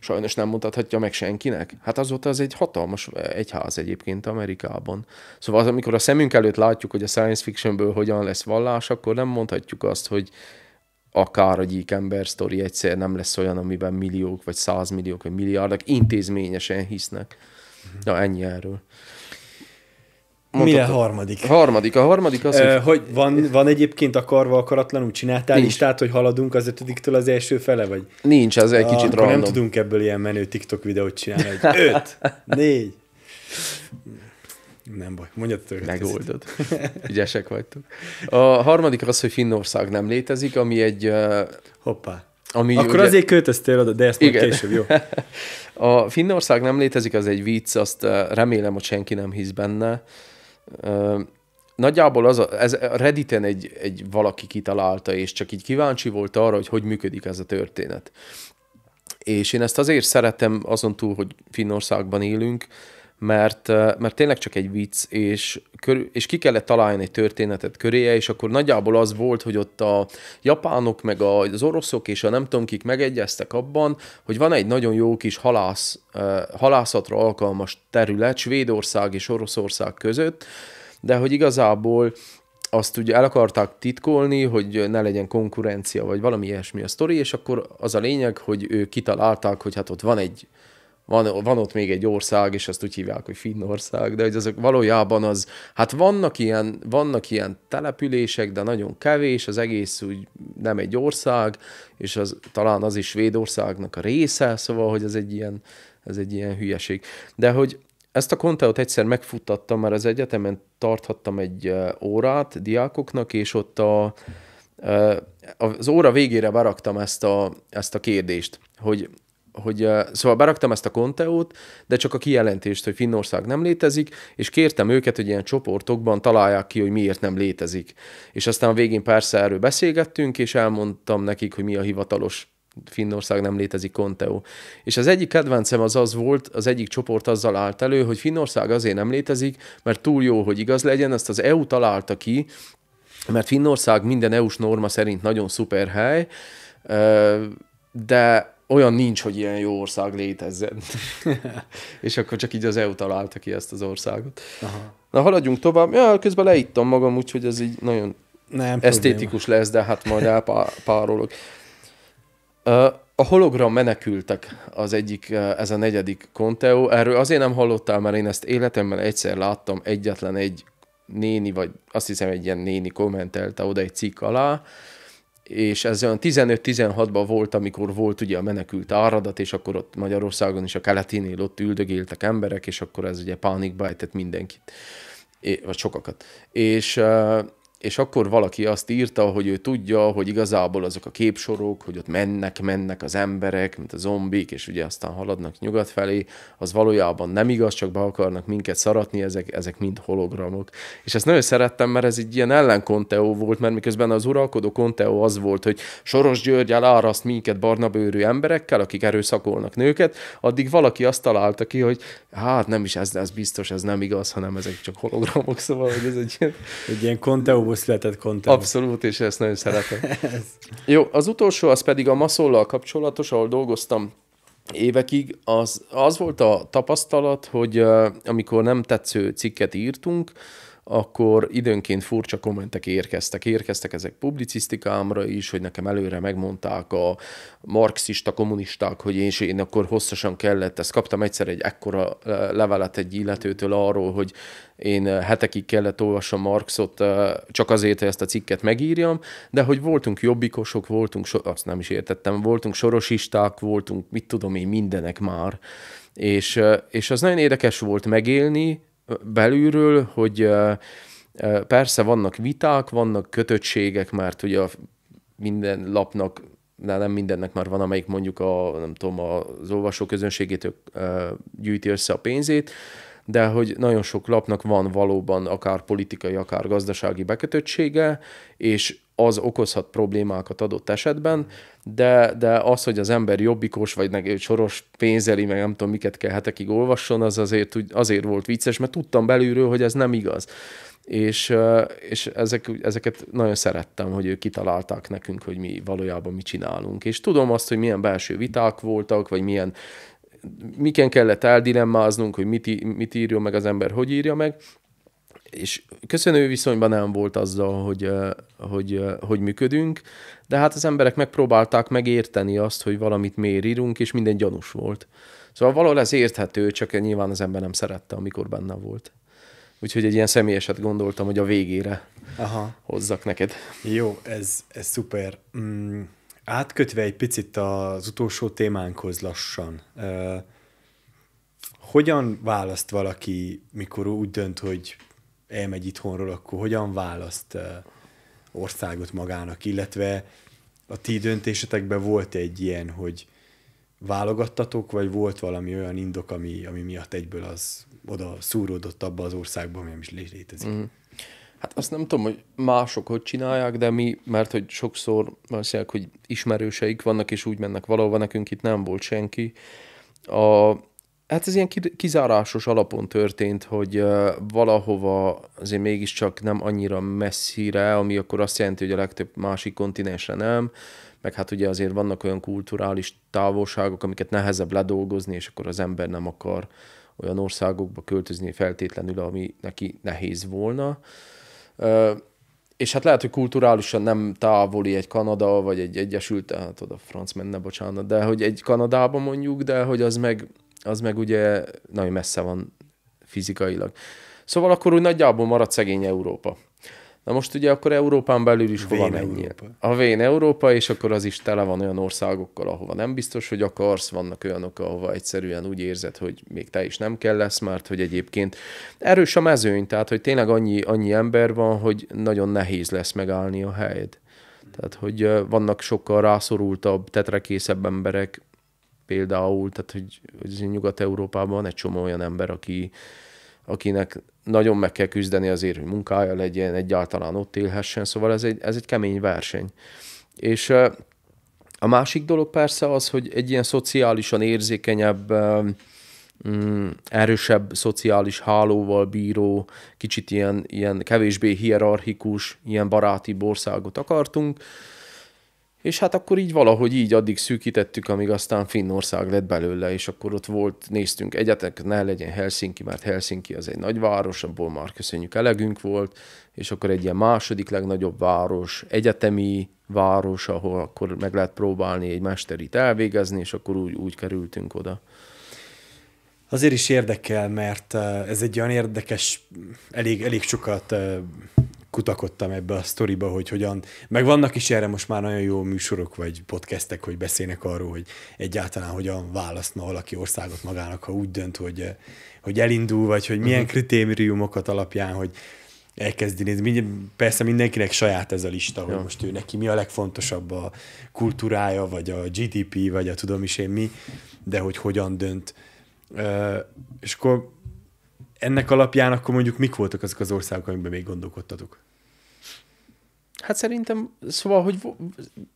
sajnos nem mutathatja meg senkinek. Hát azóta az egy hatalmas egyház egyébként Amerikában. Szóval az, amikor a szemünk előtt látjuk, hogy a science fictionből hogyan lesz vallás, akkor nem mondhatjuk azt, hogy akár a gyík ember sztori egyszer nem lesz olyan, amiben milliók, vagy százmilliók, vagy milliárdok intézményesen hisznek. Na, ennyi erről. Mondhatod. Mire harmadik? A harmadik. A harmadik az, hogy... hogy... Van, van egyébként akarva akaratlanul csináltál Nincs. listát, hogy haladunk az ötödiktől az első fele, vagy? Nincs, az egy kicsit random. nem tudunk ebből ilyen menő TikTok videót csinálni, hogy öt, négy. Nem baj, mondjad tőle. Megoldod. Ügyesek vagytok. A harmadik az, hogy Finnország nem létezik, ami egy... Uh... Hoppá. Ami Akkor ugye... azért költöztél oda, de ezt majd Igen. később, jó? A Finnország nem létezik, az egy vicc, azt remélem, hogy senki nem hisz benne Nagyjából az a, ez a Redditen egy, egy valaki kitalálta, és csak így kíváncsi volt arra, hogy hogy működik ez a történet. És én ezt azért szeretem azon túl, hogy Finnországban élünk, mert, mert tényleg csak egy vicc, és körül, és ki kellett találni egy történetet köréje, és akkor nagyjából az volt, hogy ott a japánok, meg az oroszok, és a nem tudom kik megegyeztek abban, hogy van egy nagyon jó kis halász, halászatra alkalmas terület Svédország és Oroszország között, de hogy igazából azt ugye el akarták titkolni, hogy ne legyen konkurencia, vagy valami ilyesmi a sztori, és akkor az a lényeg, hogy ők kitalálták, hogy hát ott van egy van, van ott még egy ország, és azt úgy hívják, hogy Finnország, de hogy azok valójában az, hát vannak ilyen, vannak ilyen települések, de nagyon kevés, az egész úgy nem egy ország, és az talán az is Svédországnak a része, szóval, hogy ez egy ilyen, ez egy ilyen hülyeség. De hogy ezt a konteót egyszer megfuttattam, mert az egyetemen tarthattam egy órát diákoknak, és ott a, az óra végére beraktam ezt a, ezt a kérdést, hogy hogy szóval beraktam ezt a konteót, de csak a kijelentést, hogy Finnország nem létezik, és kértem őket, hogy ilyen csoportokban találják ki, hogy miért nem létezik. És aztán a végén persze erről beszélgettünk, és elmondtam nekik, hogy mi a hivatalos Finnország nem létezik konteó. És az egyik kedvencem az az volt, az egyik csoport azzal állt elő, hogy Finnország azért nem létezik, mert túl jó, hogy igaz legyen, ezt az EU találta ki, mert Finnország minden EU-s norma szerint nagyon szuper hely, de olyan nincs, hogy ilyen jó ország létezzen. és akkor csak így az EU találta ki ezt az országot. Aha. Na haladjunk tovább. Ja, közben leittam magam, úgyhogy ez így nagyon nem esztétikus probléma. lesz, de hát majd elpárolok. A hologram menekültek az egyik, ez a negyedik Conteo. Erről azért nem hallottál, mert én ezt életemben egyszer láttam, egyetlen egy néni, vagy azt hiszem egy ilyen néni kommentelte oda egy cikk alá, és ez olyan 15-16-ban volt, amikor volt ugye a menekült áradat, és akkor ott Magyarországon is a keletinél ott üldögéltek emberek, és akkor ez ugye pánikba ejtett mindenkit, é, vagy sokakat. És és akkor valaki azt írta, hogy ő tudja, hogy igazából azok a képsorok, hogy ott mennek, mennek az emberek, mint a zombik, és ugye aztán haladnak nyugat felé, az valójában nem igaz, csak be akarnak minket szaratni, ezek, ezek mind hologramok. És ezt nagyon szerettem, mert ez egy ilyen ellenkonteó volt, mert miközben az uralkodó konteó az volt, hogy Soros György eláraszt minket barnabőrű emberekkel, akik erőszakolnak nőket, addig valaki azt találta ki, hogy hát nem is ez, ez biztos, ez nem igaz, hanem ezek csak hologramok, szóval hogy ez egy ilyen, egy ilyen konteó Magyarországon született kontent. Abszolút, és ezt nagyon szeretem. Ez. Jó, az utolsó az pedig a maszollal kapcsolatos, ahol dolgoztam évekig, az, az volt a tapasztalat, hogy amikor nem tetsző cikket írtunk, akkor időnként furcsa kommentek érkeztek. Érkeztek ezek publicisztikámra is, hogy nekem előre megmondták a marxista kommunisták, hogy én, én akkor hosszasan kellett, ezt kaptam egyszer egy ekkora eh, levelet egy illetőtől arról, hogy én eh, hetekig kellett olvasom Marxot eh, csak azért, hogy ezt a cikket megírjam, de hogy voltunk jobbikosok, voltunk, so- azt nem is értettem, voltunk sorosisták, voltunk mit tudom én mindenek már, és, és az nagyon érdekes volt megélni, belülről, hogy persze vannak viták, vannak kötöttségek, mert ugye minden lapnak de nem mindennek már van, amelyik mondjuk a, nem tudom, az olvasó közönségétől gyűjti össze a pénzét, de hogy nagyon sok lapnak van valóban akár politikai, akár gazdasági bekötöttsége, és az okozhat problémákat adott esetben, de, de az, hogy az ember jobbikos, vagy neki soros pénzeli, meg nem tudom, miket kell hetekig olvasson, az azért, azért volt vicces, mert tudtam belülről, hogy ez nem igaz. És, és ezek, ezeket nagyon szerettem, hogy ők kitalálták nekünk, hogy mi valójában mit csinálunk. És tudom azt, hogy milyen belső viták voltak, vagy milyen, miken kellett eldilemmáznunk, hogy mit, mit írjon meg az ember, hogy írja meg, és köszönő viszonyban nem volt azzal, hogy, hogy, hogy működünk, de hát az emberek megpróbálták megérteni azt, hogy valamit miért írunk, és minden gyanús volt. Szóval valahol ez érthető, csak nyilván az ember nem szerette, amikor benne volt. Úgyhogy egy ilyen személyeset gondoltam, hogy a végére Aha. hozzak neked. Jó, ez, ez szuper. Mm, átkötve egy picit az utolsó témánkhoz lassan. Uh, hogyan választ valaki, mikor úgy dönt, hogy elmegy itthonról, akkor hogyan választ országot magának, illetve a ti döntésetekben volt egy ilyen, hogy válogattatok, vagy volt valami olyan indok, ami, ami miatt egyből az oda szúródott abba az országba, ami nem is létezik? Mm. Hát azt nem tudom, hogy mások hogy csinálják, de mi, mert hogy sokszor valószínűleg, hogy ismerőseik vannak, és úgy mennek valahova, nekünk itt nem volt senki. A, Hát ez ilyen kizárásos alapon történt, hogy valahova azért mégiscsak nem annyira messzire, ami akkor azt jelenti, hogy a legtöbb másik kontinensre nem, meg hát ugye azért vannak olyan kulturális távolságok, amiket nehezebb ledolgozni, és akkor az ember nem akar olyan országokba költözni feltétlenül, ami neki nehéz volna. És hát lehet, hogy kulturálisan nem távoli egy Kanada, vagy egy Egyesült, hát oda franc menne, bocsánat, de hogy egy Kanadában mondjuk, de hogy az meg az meg ugye nagyon messze van fizikailag. Szóval akkor úgy nagyjából marad szegény Európa. Na most ugye akkor Európán belül is hova mennyi? A vén Európa, és akkor az is tele van olyan országokkal, ahova nem biztos, hogy akarsz, vannak olyanok, ahova egyszerűen úgy érzed, hogy még te is nem kell lesz, mert hogy egyébként erős a mezőny, tehát hogy tényleg annyi, annyi ember van, hogy nagyon nehéz lesz megállni a helyed. Tehát, hogy vannak sokkal rászorultabb, tetrekészebb emberek, például, tehát hogy, hogy Nyugat-Európában egy csomó olyan ember, aki, akinek nagyon meg kell küzdeni azért, hogy munkája legyen, egyáltalán ott élhessen, szóval ez egy, ez egy kemény verseny. És a másik dolog persze az, hogy egy ilyen szociálisan érzékenyebb, mm, erősebb szociális hálóval bíró, kicsit ilyen, ilyen kevésbé hierarchikus, ilyen baráti országot akartunk, és hát akkor így valahogy így addig szűkítettük, amíg aztán Finnország lett belőle, és akkor ott volt, néztünk egyetek, ne legyen Helsinki, mert Helsinki az egy nagy város, abból már köszönjük elegünk volt, és akkor egy ilyen második legnagyobb város, egyetemi város, ahol akkor meg lehet próbálni egy mesterit elvégezni, és akkor úgy, úgy kerültünk oda. Azért is érdekel, mert eh, ez egy olyan érdekes, elég, elég sokat eh, kutakodtam ebbe a sztoriba, hogy hogyan, meg vannak is erre most már nagyon jó műsorok, vagy podcastek, hogy beszélnek arról, hogy egyáltalán hogyan választna valaki országot magának, ha úgy dönt, hogy, hogy elindul, vagy hogy milyen mhm. kritériumokat alapján, hogy elkezdi nézni. Persze mindenkinek saját ez a lista, hogy ja. most ő neki mi a legfontosabb a kultúrája, vagy a GDP, vagy a tudom is én mi, de hogy hogyan dönt. És akkor ennek alapján akkor mondjuk mik voltak azok az országok, amikben még gondolkodtatok? Hát szerintem, szóval, hogy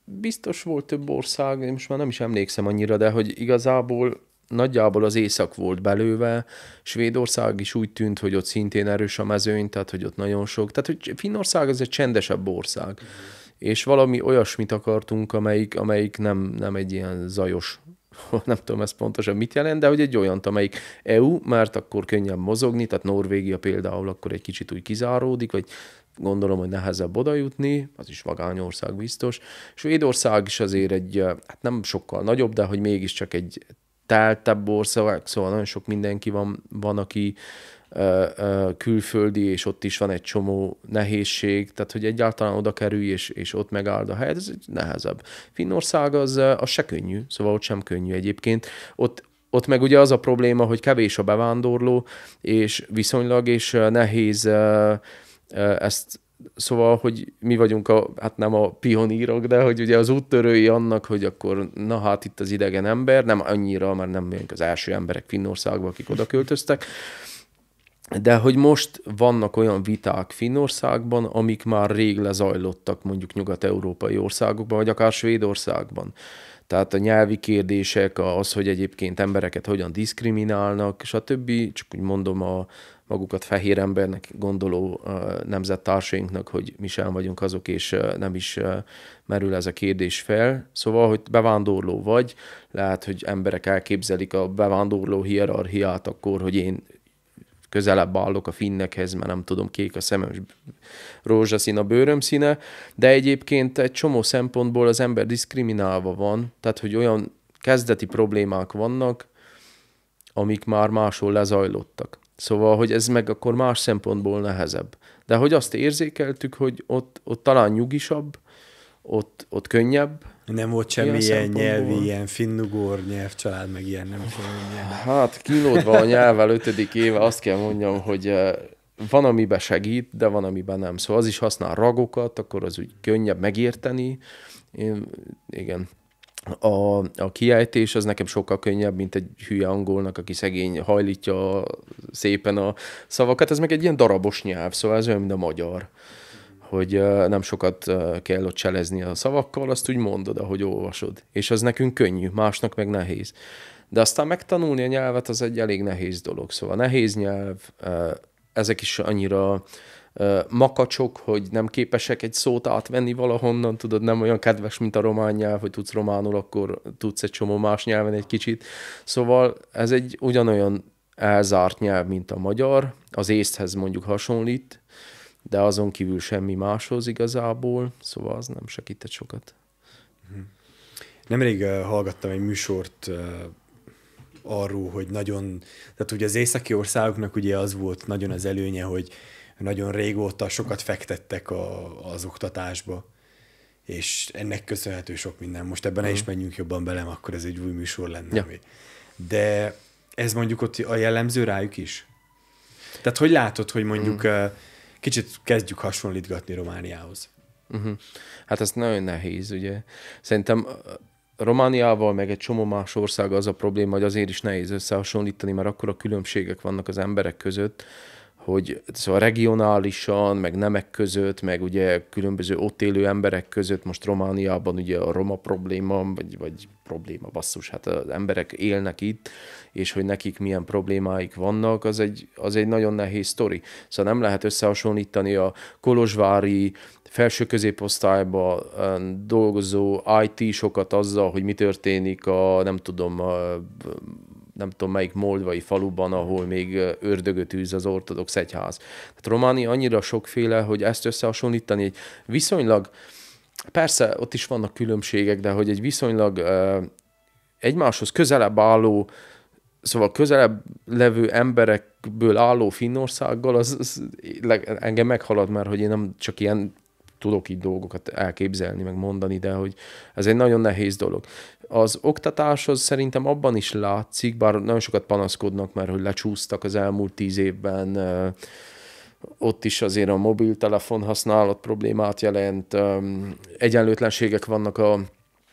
biztos volt több ország, én most már nem is emlékszem annyira, de hogy igazából nagyjából az észak volt belőve, Svédország is úgy tűnt, hogy ott szintén erős a mezőny, tehát hogy ott nagyon sok, tehát hogy Finnország az egy csendesebb ország, mm. és valami olyasmit akartunk, amelyik, amelyik nem, nem egy ilyen zajos nem tudom ez pontosan mit jelent, de hogy egy olyan, amelyik EU, mert akkor könnyen mozogni, tehát Norvégia például akkor egy kicsit úgy kizáródik, vagy gondolom, hogy nehezebb oda jutni, az is vagány ország biztos. Svédország is azért egy, hát nem sokkal nagyobb, de hogy mégiscsak egy teltebb ország, szóval nagyon sok mindenki van, van aki külföldi, és ott is van egy csomó nehézség, tehát hogy egyáltalán oda kerülj, és, és ott megáld a helyet, ez nehezebb. Finnország az, az se könnyű, szóval ott sem könnyű egyébként. Ott, ott meg ugye az a probléma, hogy kevés a bevándorló, és viszonylag, és nehéz ezt Szóval, hogy mi vagyunk a, hát nem a pionírok, de hogy ugye az úttörői annak, hogy akkor na hát itt az idegen ember, nem annyira, már nem vagyunk az első emberek Finnországban, akik oda költöztek, de hogy most vannak olyan viták Finnországban, amik már rég lezajlottak mondjuk nyugat-európai országokban, vagy akár Svédországban. Tehát a nyelvi kérdések, az, hogy egyébként embereket hogyan diszkriminálnak, és a többi, csak úgy mondom a magukat fehér embernek gondoló nemzettársainknak, hogy mi sem vagyunk azok, és nem is merül ez a kérdés fel. Szóval, hogy bevándorló vagy, lehet, hogy emberek elképzelik a bevándorló hierarchiát akkor, hogy én közelebb állok a finnekhez, mert nem tudom, kék a szemem, és rózsaszín a bőröm színe, de egyébként egy csomó szempontból az ember diszkriminálva van, tehát hogy olyan kezdeti problémák vannak, amik már máshol lezajlottak. Szóval, hogy ez meg akkor más szempontból nehezebb. De hogy azt érzékeltük, hogy ott, ott talán nyugisabb, ott, ott könnyebb, nem volt semmi ilyen, ilyen nyelvi, ilyen finnugor nyelvcsalád, meg ilyen nem olyan Ilyen. Hát kínódva a nyelvvel ötödik éve azt kell mondjam, hogy eh, van, amiben segít, de van, amiben nem. Szóval az is használ ragokat, akkor az úgy könnyebb megérteni. Én, igen. A, a kiejtés az nekem sokkal könnyebb, mint egy hülye angolnak, aki szegény hajlítja szépen a szavakat. Ez meg egy ilyen darabos nyelv, szóval ez olyan, mint a magyar hogy nem sokat kell ott cselezni a szavakkal, azt úgy mondod, ahogy olvasod. És az nekünk könnyű, másnak meg nehéz. De aztán megtanulni a nyelvet az egy elég nehéz dolog. Szóval nehéz nyelv, ezek is annyira makacsok, hogy nem képesek egy szót átvenni valahonnan, tudod, nem olyan kedves, mint a román nyelv, hogy tudsz románul, akkor tudsz egy csomó más nyelven egy kicsit. Szóval ez egy ugyanolyan elzárt nyelv, mint a magyar, az észthez mondjuk hasonlít, de azon kívül semmi máshoz igazából, szóval az nem segített sokat. Mhm. Nemrég uh, hallgattam egy műsort uh, arról, hogy nagyon, tehát ugye az északi országoknak ugye az volt nagyon az előnye, hogy nagyon régóta sokat fektettek a, az oktatásba, és ennek köszönhető sok minden. Most ebben uh-huh. ne is mhm. menjünk jobban bele, akkor ez egy új műsor lenne. Ja. Ami. De ez mondjuk ott a jellemző rájuk is? Tehát hogy látod, hogy mondjuk uh-huh kicsit kezdjük hasonlítgatni Romániához. Uh-huh. Hát ez nagyon nehéz, ugye. Szerintem Romániával, meg egy csomó más ország az a probléma, hogy azért is nehéz összehasonlítani, mert akkor a különbségek vannak az emberek között, hogy szóval regionálisan, meg nemek között, meg ugye különböző ott élő emberek között, most Romániában ugye a roma probléma, vagy, vagy probléma, basszus. Hát az emberek élnek itt, és hogy nekik milyen problémáik vannak, az egy, az egy nagyon nehéz sztori. Szóval nem lehet összehasonlítani a kolozsvári felső középosztályban dolgozó IT-sokat azzal, hogy mi történik a, nem tudom, a, nem tudom melyik moldvai faluban, ahol még ördögöt űz az ortodox egyház. Tehát Románia annyira sokféle, hogy ezt összehasonlítani egy viszonylag uh, Persze, ott is vannak különbségek, de hogy egy viszonylag egymáshoz közelebb álló, szóval közelebb levő emberekből álló Finnországgal, az, az engem meghalad már, hogy én nem csak ilyen tudok így dolgokat elképzelni, meg mondani, de hogy ez egy nagyon nehéz dolog. Az oktatáshoz szerintem abban is látszik, bár nagyon sokat panaszkodnak mert hogy lecsúsztak az elmúlt tíz évben, ott is azért a mobiltelefon használat problémát jelent, egyenlőtlenségek vannak a,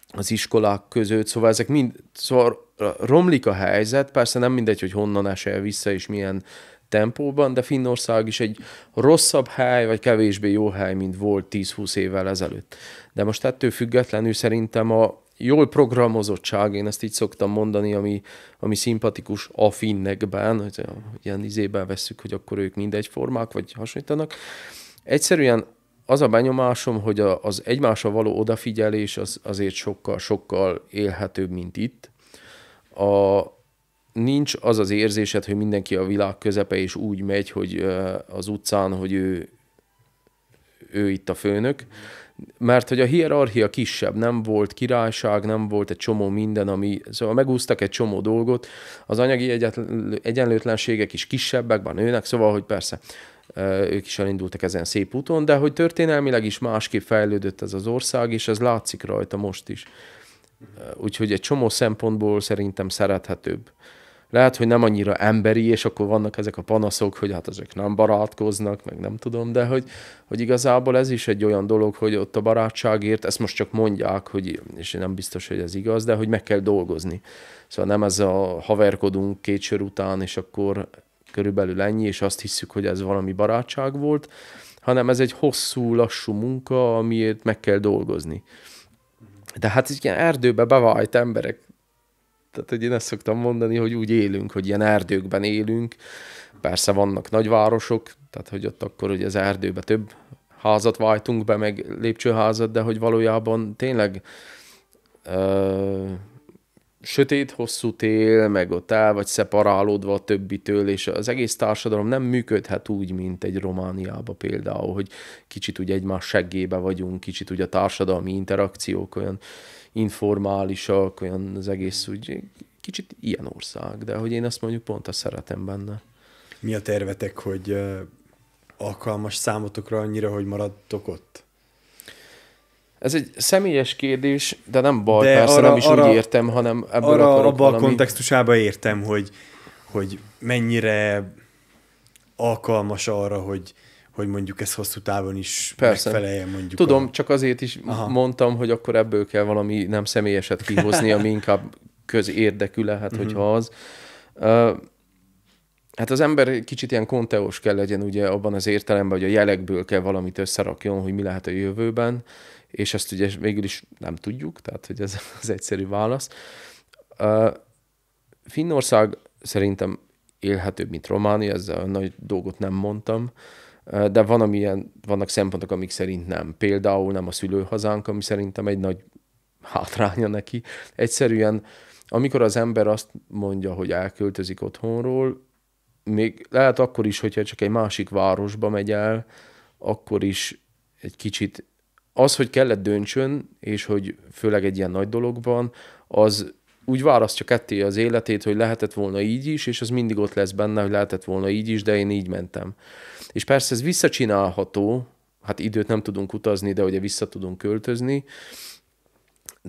az iskolák között, szóval ezek mind, szóval romlik a helyzet, persze nem mindegy, hogy honnan esel vissza és milyen tempóban, de Finnország is egy rosszabb hely, vagy kevésbé jó hely, mint volt 10-20 évvel ezelőtt. De most ettől függetlenül szerintem a, jól programozottság, én ezt így szoktam mondani, ami, ami szimpatikus a finnekben, hogy ilyen izében vesszük, hogy akkor ők mindegyformák, vagy hasonlítanak. Egyszerűen az a benyomásom, hogy az egymásra való odafigyelés az, azért sokkal-sokkal élhetőbb, mint itt. A, nincs az az érzésed, hogy mindenki a világ közepe és úgy megy, hogy az utcán, hogy ő, ő itt a főnök, mm mert hogy a hierarchia kisebb, nem volt királyság, nem volt egy csomó minden, ami, szóval megúztak egy csomó dolgot, az anyagi egyetlen, egyenlőtlenségek is kisebbek, van nőnek, szóval, hogy persze ők is elindultak ezen szép úton, de hogy történelmileg is másképp fejlődött ez az ország, és ez látszik rajta most is. Úgyhogy egy csomó szempontból szerintem szerethetőbb lehet, hogy nem annyira emberi, és akkor vannak ezek a panaszok, hogy hát ezek nem barátkoznak, meg nem tudom, de hogy, hogy igazából ez is egy olyan dolog, hogy ott a barátságért, ezt most csak mondják, hogy, és nem biztos, hogy ez igaz, de hogy meg kell dolgozni. Szóval nem ez a haverkodunk két sör után, és akkor körülbelül ennyi, és azt hiszük, hogy ez valami barátság volt, hanem ez egy hosszú, lassú munka, amiért meg kell dolgozni. De hát ilyen erdőbe bevált emberek tehát, hogy én ezt szoktam mondani, hogy úgy élünk, hogy ilyen erdőkben élünk. Persze vannak nagyvárosok, tehát hogy ott akkor ugye az erdőbe több házat váltunk be, meg lépcsőházat, de hogy valójában tényleg ö, sötét, hosszú tél, meg ott el vagy szeparálódva a többitől, és az egész társadalom nem működhet úgy, mint egy Romániában például, hogy kicsit úgy egymás seggébe vagyunk, kicsit úgy a társadalmi interakciók olyan informálisak, olyan az egész úgy kicsit ilyen ország, de hogy én azt mondjuk pont azt szeretem benne. Mi a tervetek, hogy alkalmas számotokra annyira, hogy maradtok ott? Ez egy személyes kérdés, de nem baj, de persze arra, nem is arra, úgy értem, hanem ebből arra, akarok abba valami... a kontextusába értem, hogy, hogy mennyire alkalmas arra, hogy, hogy mondjuk ez hosszú távon is Persze. megfeleljen mondjuk. Tudom, a... csak azért is Aha. mondtam, hogy akkor ebből kell valami nem személyeset kihozni, ami inkább közérdekű lehet, uh-huh. hogyha az. Uh, hát az ember kicsit ilyen konteos kell legyen ugye abban az értelemben, hogy a jelekből kell valamit összerakjon, hogy mi lehet a jövőben, és ezt ugye végül is nem tudjuk, tehát hogy ez az egyszerű válasz. Finnország szerintem élhetőbb, mint Románia, ezzel nagy dolgot nem mondtam, de van, amilyen, vannak szempontok, amik szerint nem. Például nem a szülőhazánk, ami szerintem egy nagy hátránya neki. Egyszerűen, amikor az ember azt mondja, hogy elköltözik otthonról, még lehet akkor is, hogyha csak egy másik városba megy el, akkor is egy kicsit az, hogy kellett döntsön, és hogy főleg egy ilyen nagy dologban, az úgy választja ketté az életét, hogy lehetett volna így is, és az mindig ott lesz benne, hogy lehetett volna így is, de én így mentem. És persze ez visszacsinálható, hát időt nem tudunk utazni, de ugye vissza tudunk költözni.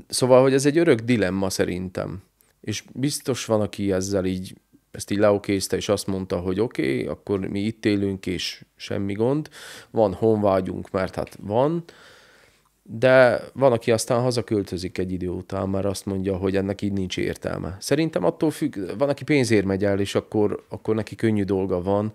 Szóval, hogy ez egy örök dilemma szerintem. És biztos van, aki ezzel így ezt így leokézte, és azt mondta, hogy oké, okay, akkor mi itt élünk, és semmi gond. Van honvágyunk, mert hát van, de van, aki aztán hazaköltözik egy idő után, mert azt mondja, hogy ennek így nincs értelme. Szerintem attól függ, van, aki pénzért megy el, és akkor, akkor neki könnyű dolga van,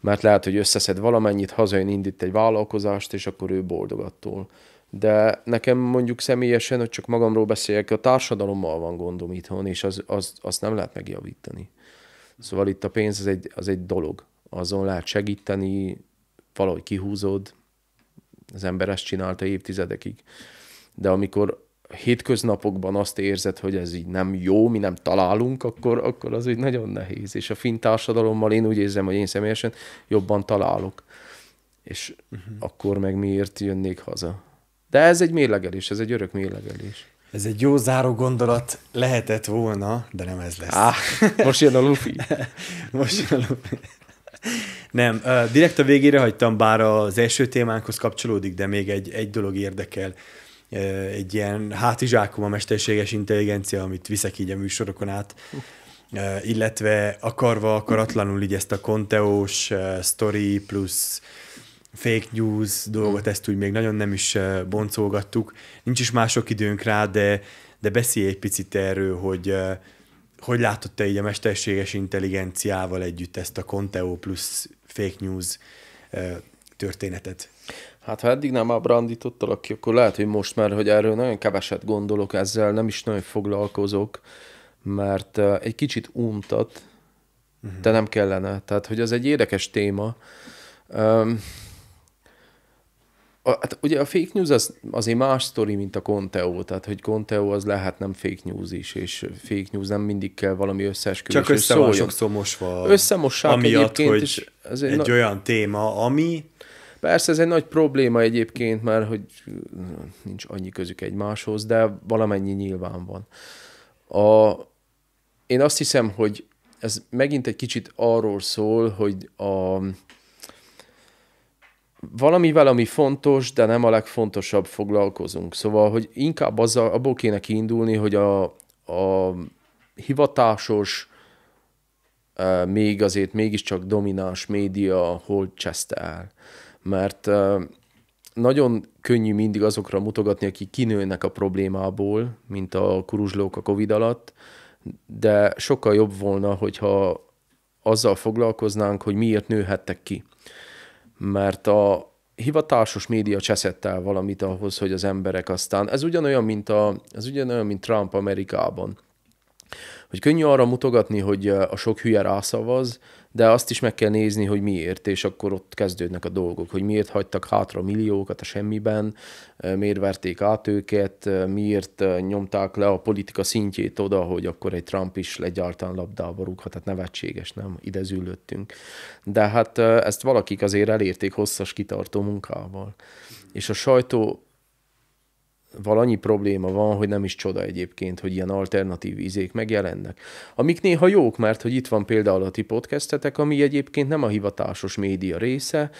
mert lehet, hogy összeszed valamennyit, hazajön, indít egy vállalkozást, és akkor ő boldog attól. De nekem mondjuk személyesen, hogy csak magamról beszéljek, a társadalommal van gondom itthon, és az, az, azt nem lehet megjavítani. Szóval itt a pénz az egy, az egy dolog. Azon lehet segíteni, valahogy kihúzod, az ember ezt csinálta évtizedekig. De amikor hétköznapokban azt érzed, hogy ez így nem jó, mi nem találunk, akkor, akkor az úgy nagyon nehéz. És a finn társadalommal én úgy érzem, hogy én személyesen jobban találok. És uh-huh. akkor meg miért jönnék haza? De ez egy mérlegelés, ez egy örök mérlegelés. Ez egy jó záró gondolat lehetett volna, de nem ez lesz. Á, most jön a Luffy. most jön a lufi. Nem, direkt a végére hagytam, bár az első témánkhoz kapcsolódik, de még egy, egy dolog érdekel. Egy ilyen hátizsákom a mesterséges intelligencia, amit viszek így a műsorokon át, illetve akarva, akaratlanul így ezt a konteós story plusz fake news dolgot, ezt úgy még nagyon nem is boncolgattuk. Nincs is mások időnk rá, de, de beszélj egy picit erről, hogy hogy látod te így a mesterséges intelligenciával együtt ezt a Conteo plusz fake news történetet? Hát ha eddig nem ábrándítottalak ki, akkor lehet, hogy most már, hogy erről nagyon keveset gondolok, ezzel nem is nagyon foglalkozok, mert egy kicsit untat, uh-huh. de nem kellene. Tehát, hogy az egy érdekes téma. Um, a, hát ugye a fake news az, azért más sztori, mint a Conteo, tehát hogy Conteo az lehet nem fake news is, és fake news nem mindig kell valami összeesküvés. Csak össze van sokszor mosva. Összemossák amiatt, egyébként. Hogy ez egy, egy na- olyan téma, ami... Persze ez egy nagy probléma egyébként, mert hogy nincs annyi közük egymáshoz, de valamennyi nyilván van. A, én azt hiszem, hogy ez megint egy kicsit arról szól, hogy a, valami valami fontos, de nem a legfontosabb foglalkozunk. Szóval, hogy inkább az a, abból kéne kiindulni, hogy a, a hivatásos, e, még azért mégiscsak domináns média hol cseszte el. Mert e, nagyon könnyű mindig azokra mutogatni, akik kinőnek a problémából, mint a kuruzslók a Covid alatt, de sokkal jobb volna, hogyha azzal foglalkoznánk, hogy miért nőhettek ki mert a hivatásos média cseszett el valamit ahhoz, hogy az emberek aztán, ez ugyanolyan, mint, a, ez ugyanolyan, mint Trump Amerikában, hogy könnyű arra mutogatni, hogy a sok hülye rászavaz, de azt is meg kell nézni, hogy miért, és akkor ott kezdődnek a dolgok, hogy miért hagytak hátra milliókat a semmiben, miért verték át őket, miért nyomták le a politika szintjét oda, hogy akkor egy Trump is legyártán labdába rúghat, tehát nevetséges, nem? Ide züllöttünk. De hát ezt valakik azért elérték hosszas kitartó munkával. És a sajtó valannyi probléma van, hogy nem is csoda egyébként, hogy ilyen alternatív ízék megjelennek. Amik néha jók, mert hogy itt van például a ti podcastetek, ami egyébként nem a hivatásos média része,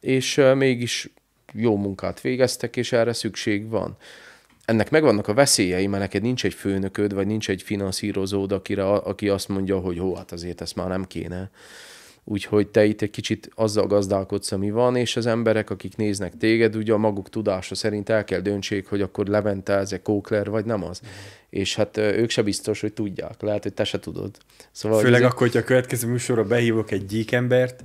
és mégis jó munkát végeztek, és erre szükség van. Ennek megvannak a veszélyei, mert neked nincs egy főnököd, vagy nincs egy finanszírozód, akire, aki azt mondja, hogy hó, hát azért ezt már nem kéne. Úgyhogy te itt egy kicsit azzal gazdálkodsz, ami van, és az emberek, akik néznek téged, ugye a maguk tudása szerint el kell döntsék, hogy akkor Levente ez egy kókler, vagy nem az. Mm. És hát ők se biztos, hogy tudják. Lehet, hogy te se tudod. Szóval Főleg azért... akkor, hogyha a következő műsorra behívok egy gyíkembert,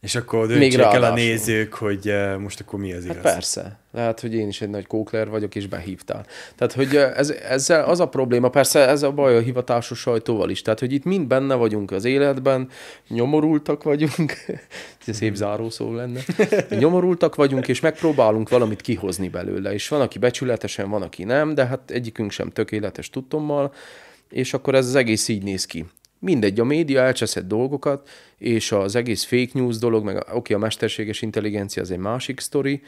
és akkor döntsék Még el a nézők, hogy eh, most akkor mi az hát Persze. Lehet, hogy én is egy nagy kókler vagyok, és behívtál. Tehát, hogy eh, ez, ezzel az a probléma, persze ez a baj a hivatásos sajtóval is. Tehát, hogy itt mind benne vagyunk az életben, nyomorultak vagyunk, ez szép mhm. zárószó lenne, nyomorultak vagyunk, és megpróbálunk valamit kihozni belőle. És van, aki becsületesen, van, aki nem, de hát egyikünk sem tökéletes tudtommal, és akkor ez az egész így néz ki. Mindegy, a média elcseszett dolgokat, és az egész fake news dolog, meg oké, okay, a mesterséges intelligencia az egy másik sztori,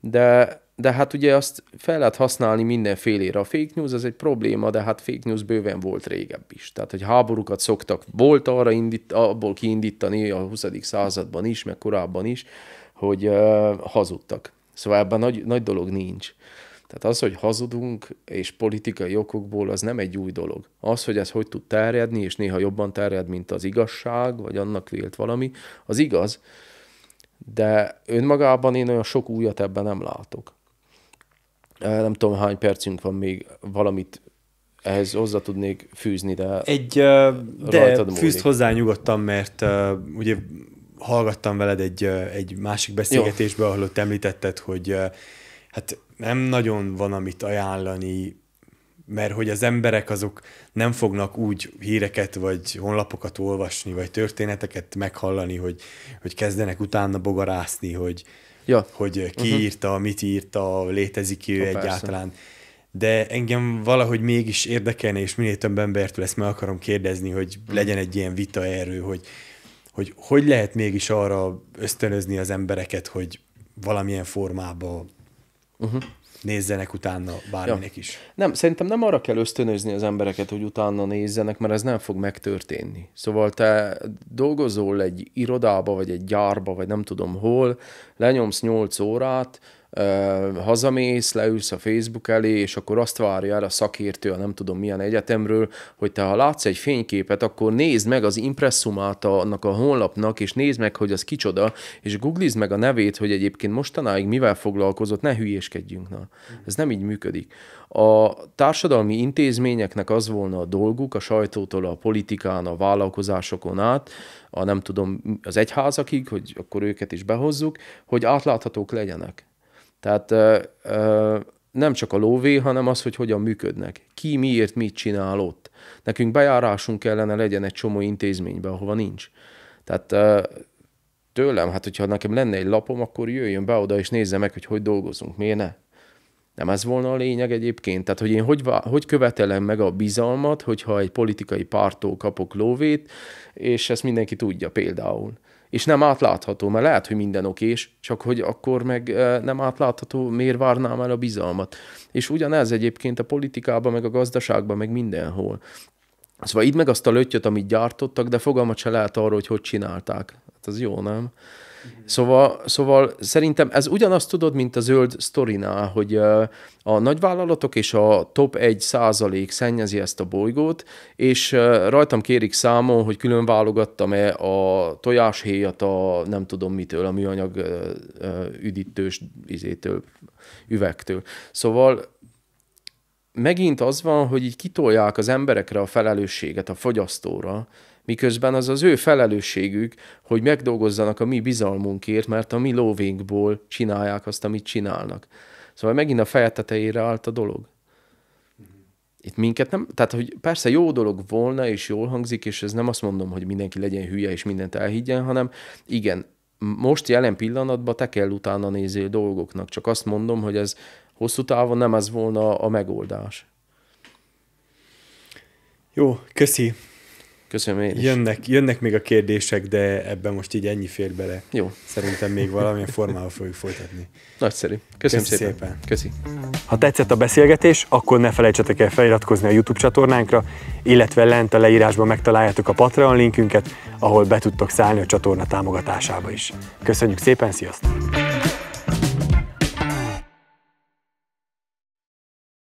de, de hát ugye azt fel lehet használni mindenfélére. A fake news az egy probléma, de hát fake news bőven volt régebb is. Tehát, hogy háborúkat szoktak, volt arra indít, abból kiindítani a 20. században is, meg korábban is, hogy uh, hazudtak. Szóval ebben nagy, nagy dolog nincs. Tehát az, hogy hazudunk és politikai okokból, az nem egy új dolog. Az, hogy ez hogy tud terjedni, és néha jobban terjed, mint az igazság, vagy annak vélt valami, az igaz, de önmagában én olyan sok újat ebben nem látok. Nem tudom, hány percünk van még valamit ehhez hozzá tudnék fűzni, de Egy, de fűzd hozzá nyugodtan, mert uh, ugye hallgattam veled egy, egy másik beszélgetésbe, ahol ott említetted, hogy uh, hát nem nagyon van amit ajánlani, mert hogy az emberek azok nem fognak úgy híreket, vagy honlapokat olvasni, vagy történeteket meghallani, hogy, hogy kezdenek utána bogarászni, hogy, ja. hogy ki uh-huh. írta, mit írta, létezik ő ha, egyáltalán. Persze. De engem valahogy mégis érdekelne, és minél több embertől ezt meg akarom kérdezni, hogy mhm. legyen egy ilyen vita erő, hogy hogy, hogy lehet mégis arra ösztönözni az embereket, hogy valamilyen formában uh-huh. nézzenek utána bárminek ja. is. Nem, szerintem nem arra kell ösztönözni az embereket, hogy utána nézzenek, mert ez nem fog megtörténni. Szóval te dolgozol egy irodába, vagy egy gyárba, vagy nem tudom hol, lenyomsz 8 órát, hazamész, leülsz a Facebook elé, és akkor azt várja el a szakértő, a nem tudom milyen egyetemről, hogy te ha látsz egy fényképet, akkor nézd meg az impresszumát annak a honlapnak, és nézd meg, hogy az kicsoda, és googlizd meg a nevét, hogy egyébként mostanáig mivel foglalkozott, ne hülyéskedjünk. Na. Ez nem így működik. A társadalmi intézményeknek az volna a dolguk, a sajtótól a politikán, a vállalkozásokon át, a nem tudom, az egyházakig, hogy akkor őket is behozzuk, hogy átláthatók legyenek. Tehát nem csak a lóvé, hanem az, hogy hogyan működnek. Ki miért mit csinál ott. Nekünk bejárásunk kellene legyen egy csomó intézménybe, ahova nincs. Tehát tőlem, hát hogyha nekem lenne egy lapom, akkor jöjjön be oda és nézze meg, hogy hogy dolgozunk, miért ne? Nem ez volna a lényeg egyébként? Tehát, hogy én hogy, hogy követelem meg a bizalmat, hogyha egy politikai pártól kapok lóvét, és ezt mindenki tudja például és nem átlátható, mert lehet, hogy minden okés, csak hogy akkor meg nem átlátható, miért várnám el a bizalmat. És ugyanez egyébként a politikában, meg a gazdaságban, meg mindenhol. Szóval itt meg azt a lötyöt, amit gyártottak, de fogalmat se lehet arról, hogy hogy csinálták. Hát az jó, nem? Mhm. Szóval, szóval szerintem ez ugyanazt tudod, mint a zöld sztorinál, hogy a nagyvállalatok és a top 1 százalék szennyezi ezt a bolygót, és rajtam kérik számon, hogy külön válogattam-e a tojáshéjat a nem tudom mitől, a műanyag üdítős izétől, üvegtől. Szóval megint az van, hogy így kitolják az emberekre a felelősséget, a fogyasztóra, miközben az az ő felelősségük, hogy megdolgozzanak a mi bizalmunkért, mert a mi lóvénkból csinálják azt, amit csinálnak. Szóval megint a feje tetejére állt a dolog. Itt minket nem, tehát hogy persze jó dolog volna, és jól hangzik, és ez nem azt mondom, hogy mindenki legyen hülye, és mindent elhiggyen, hanem igen, most jelen pillanatban te kell utána a dolgoknak, csak azt mondom, hogy ez hosszú távon nem ez volna a megoldás. Jó, köszi. Köszönöm én is. Jönnek, jönnek még a kérdések, de ebben most így ennyi fér bele. Jó. Szerintem még valamilyen formával fogjuk folytatni. Nagyszerű. Köszönöm Köszi szépen. szépen. Köszi. Ha tetszett a beszélgetés, akkor ne felejtsetek el feliratkozni a YouTube csatornánkra, illetve lent a leírásban megtaláljátok a Patreon linkünket, ahol be tudtok szállni a csatorna támogatásába is. Köszönjük szépen, sziasztok!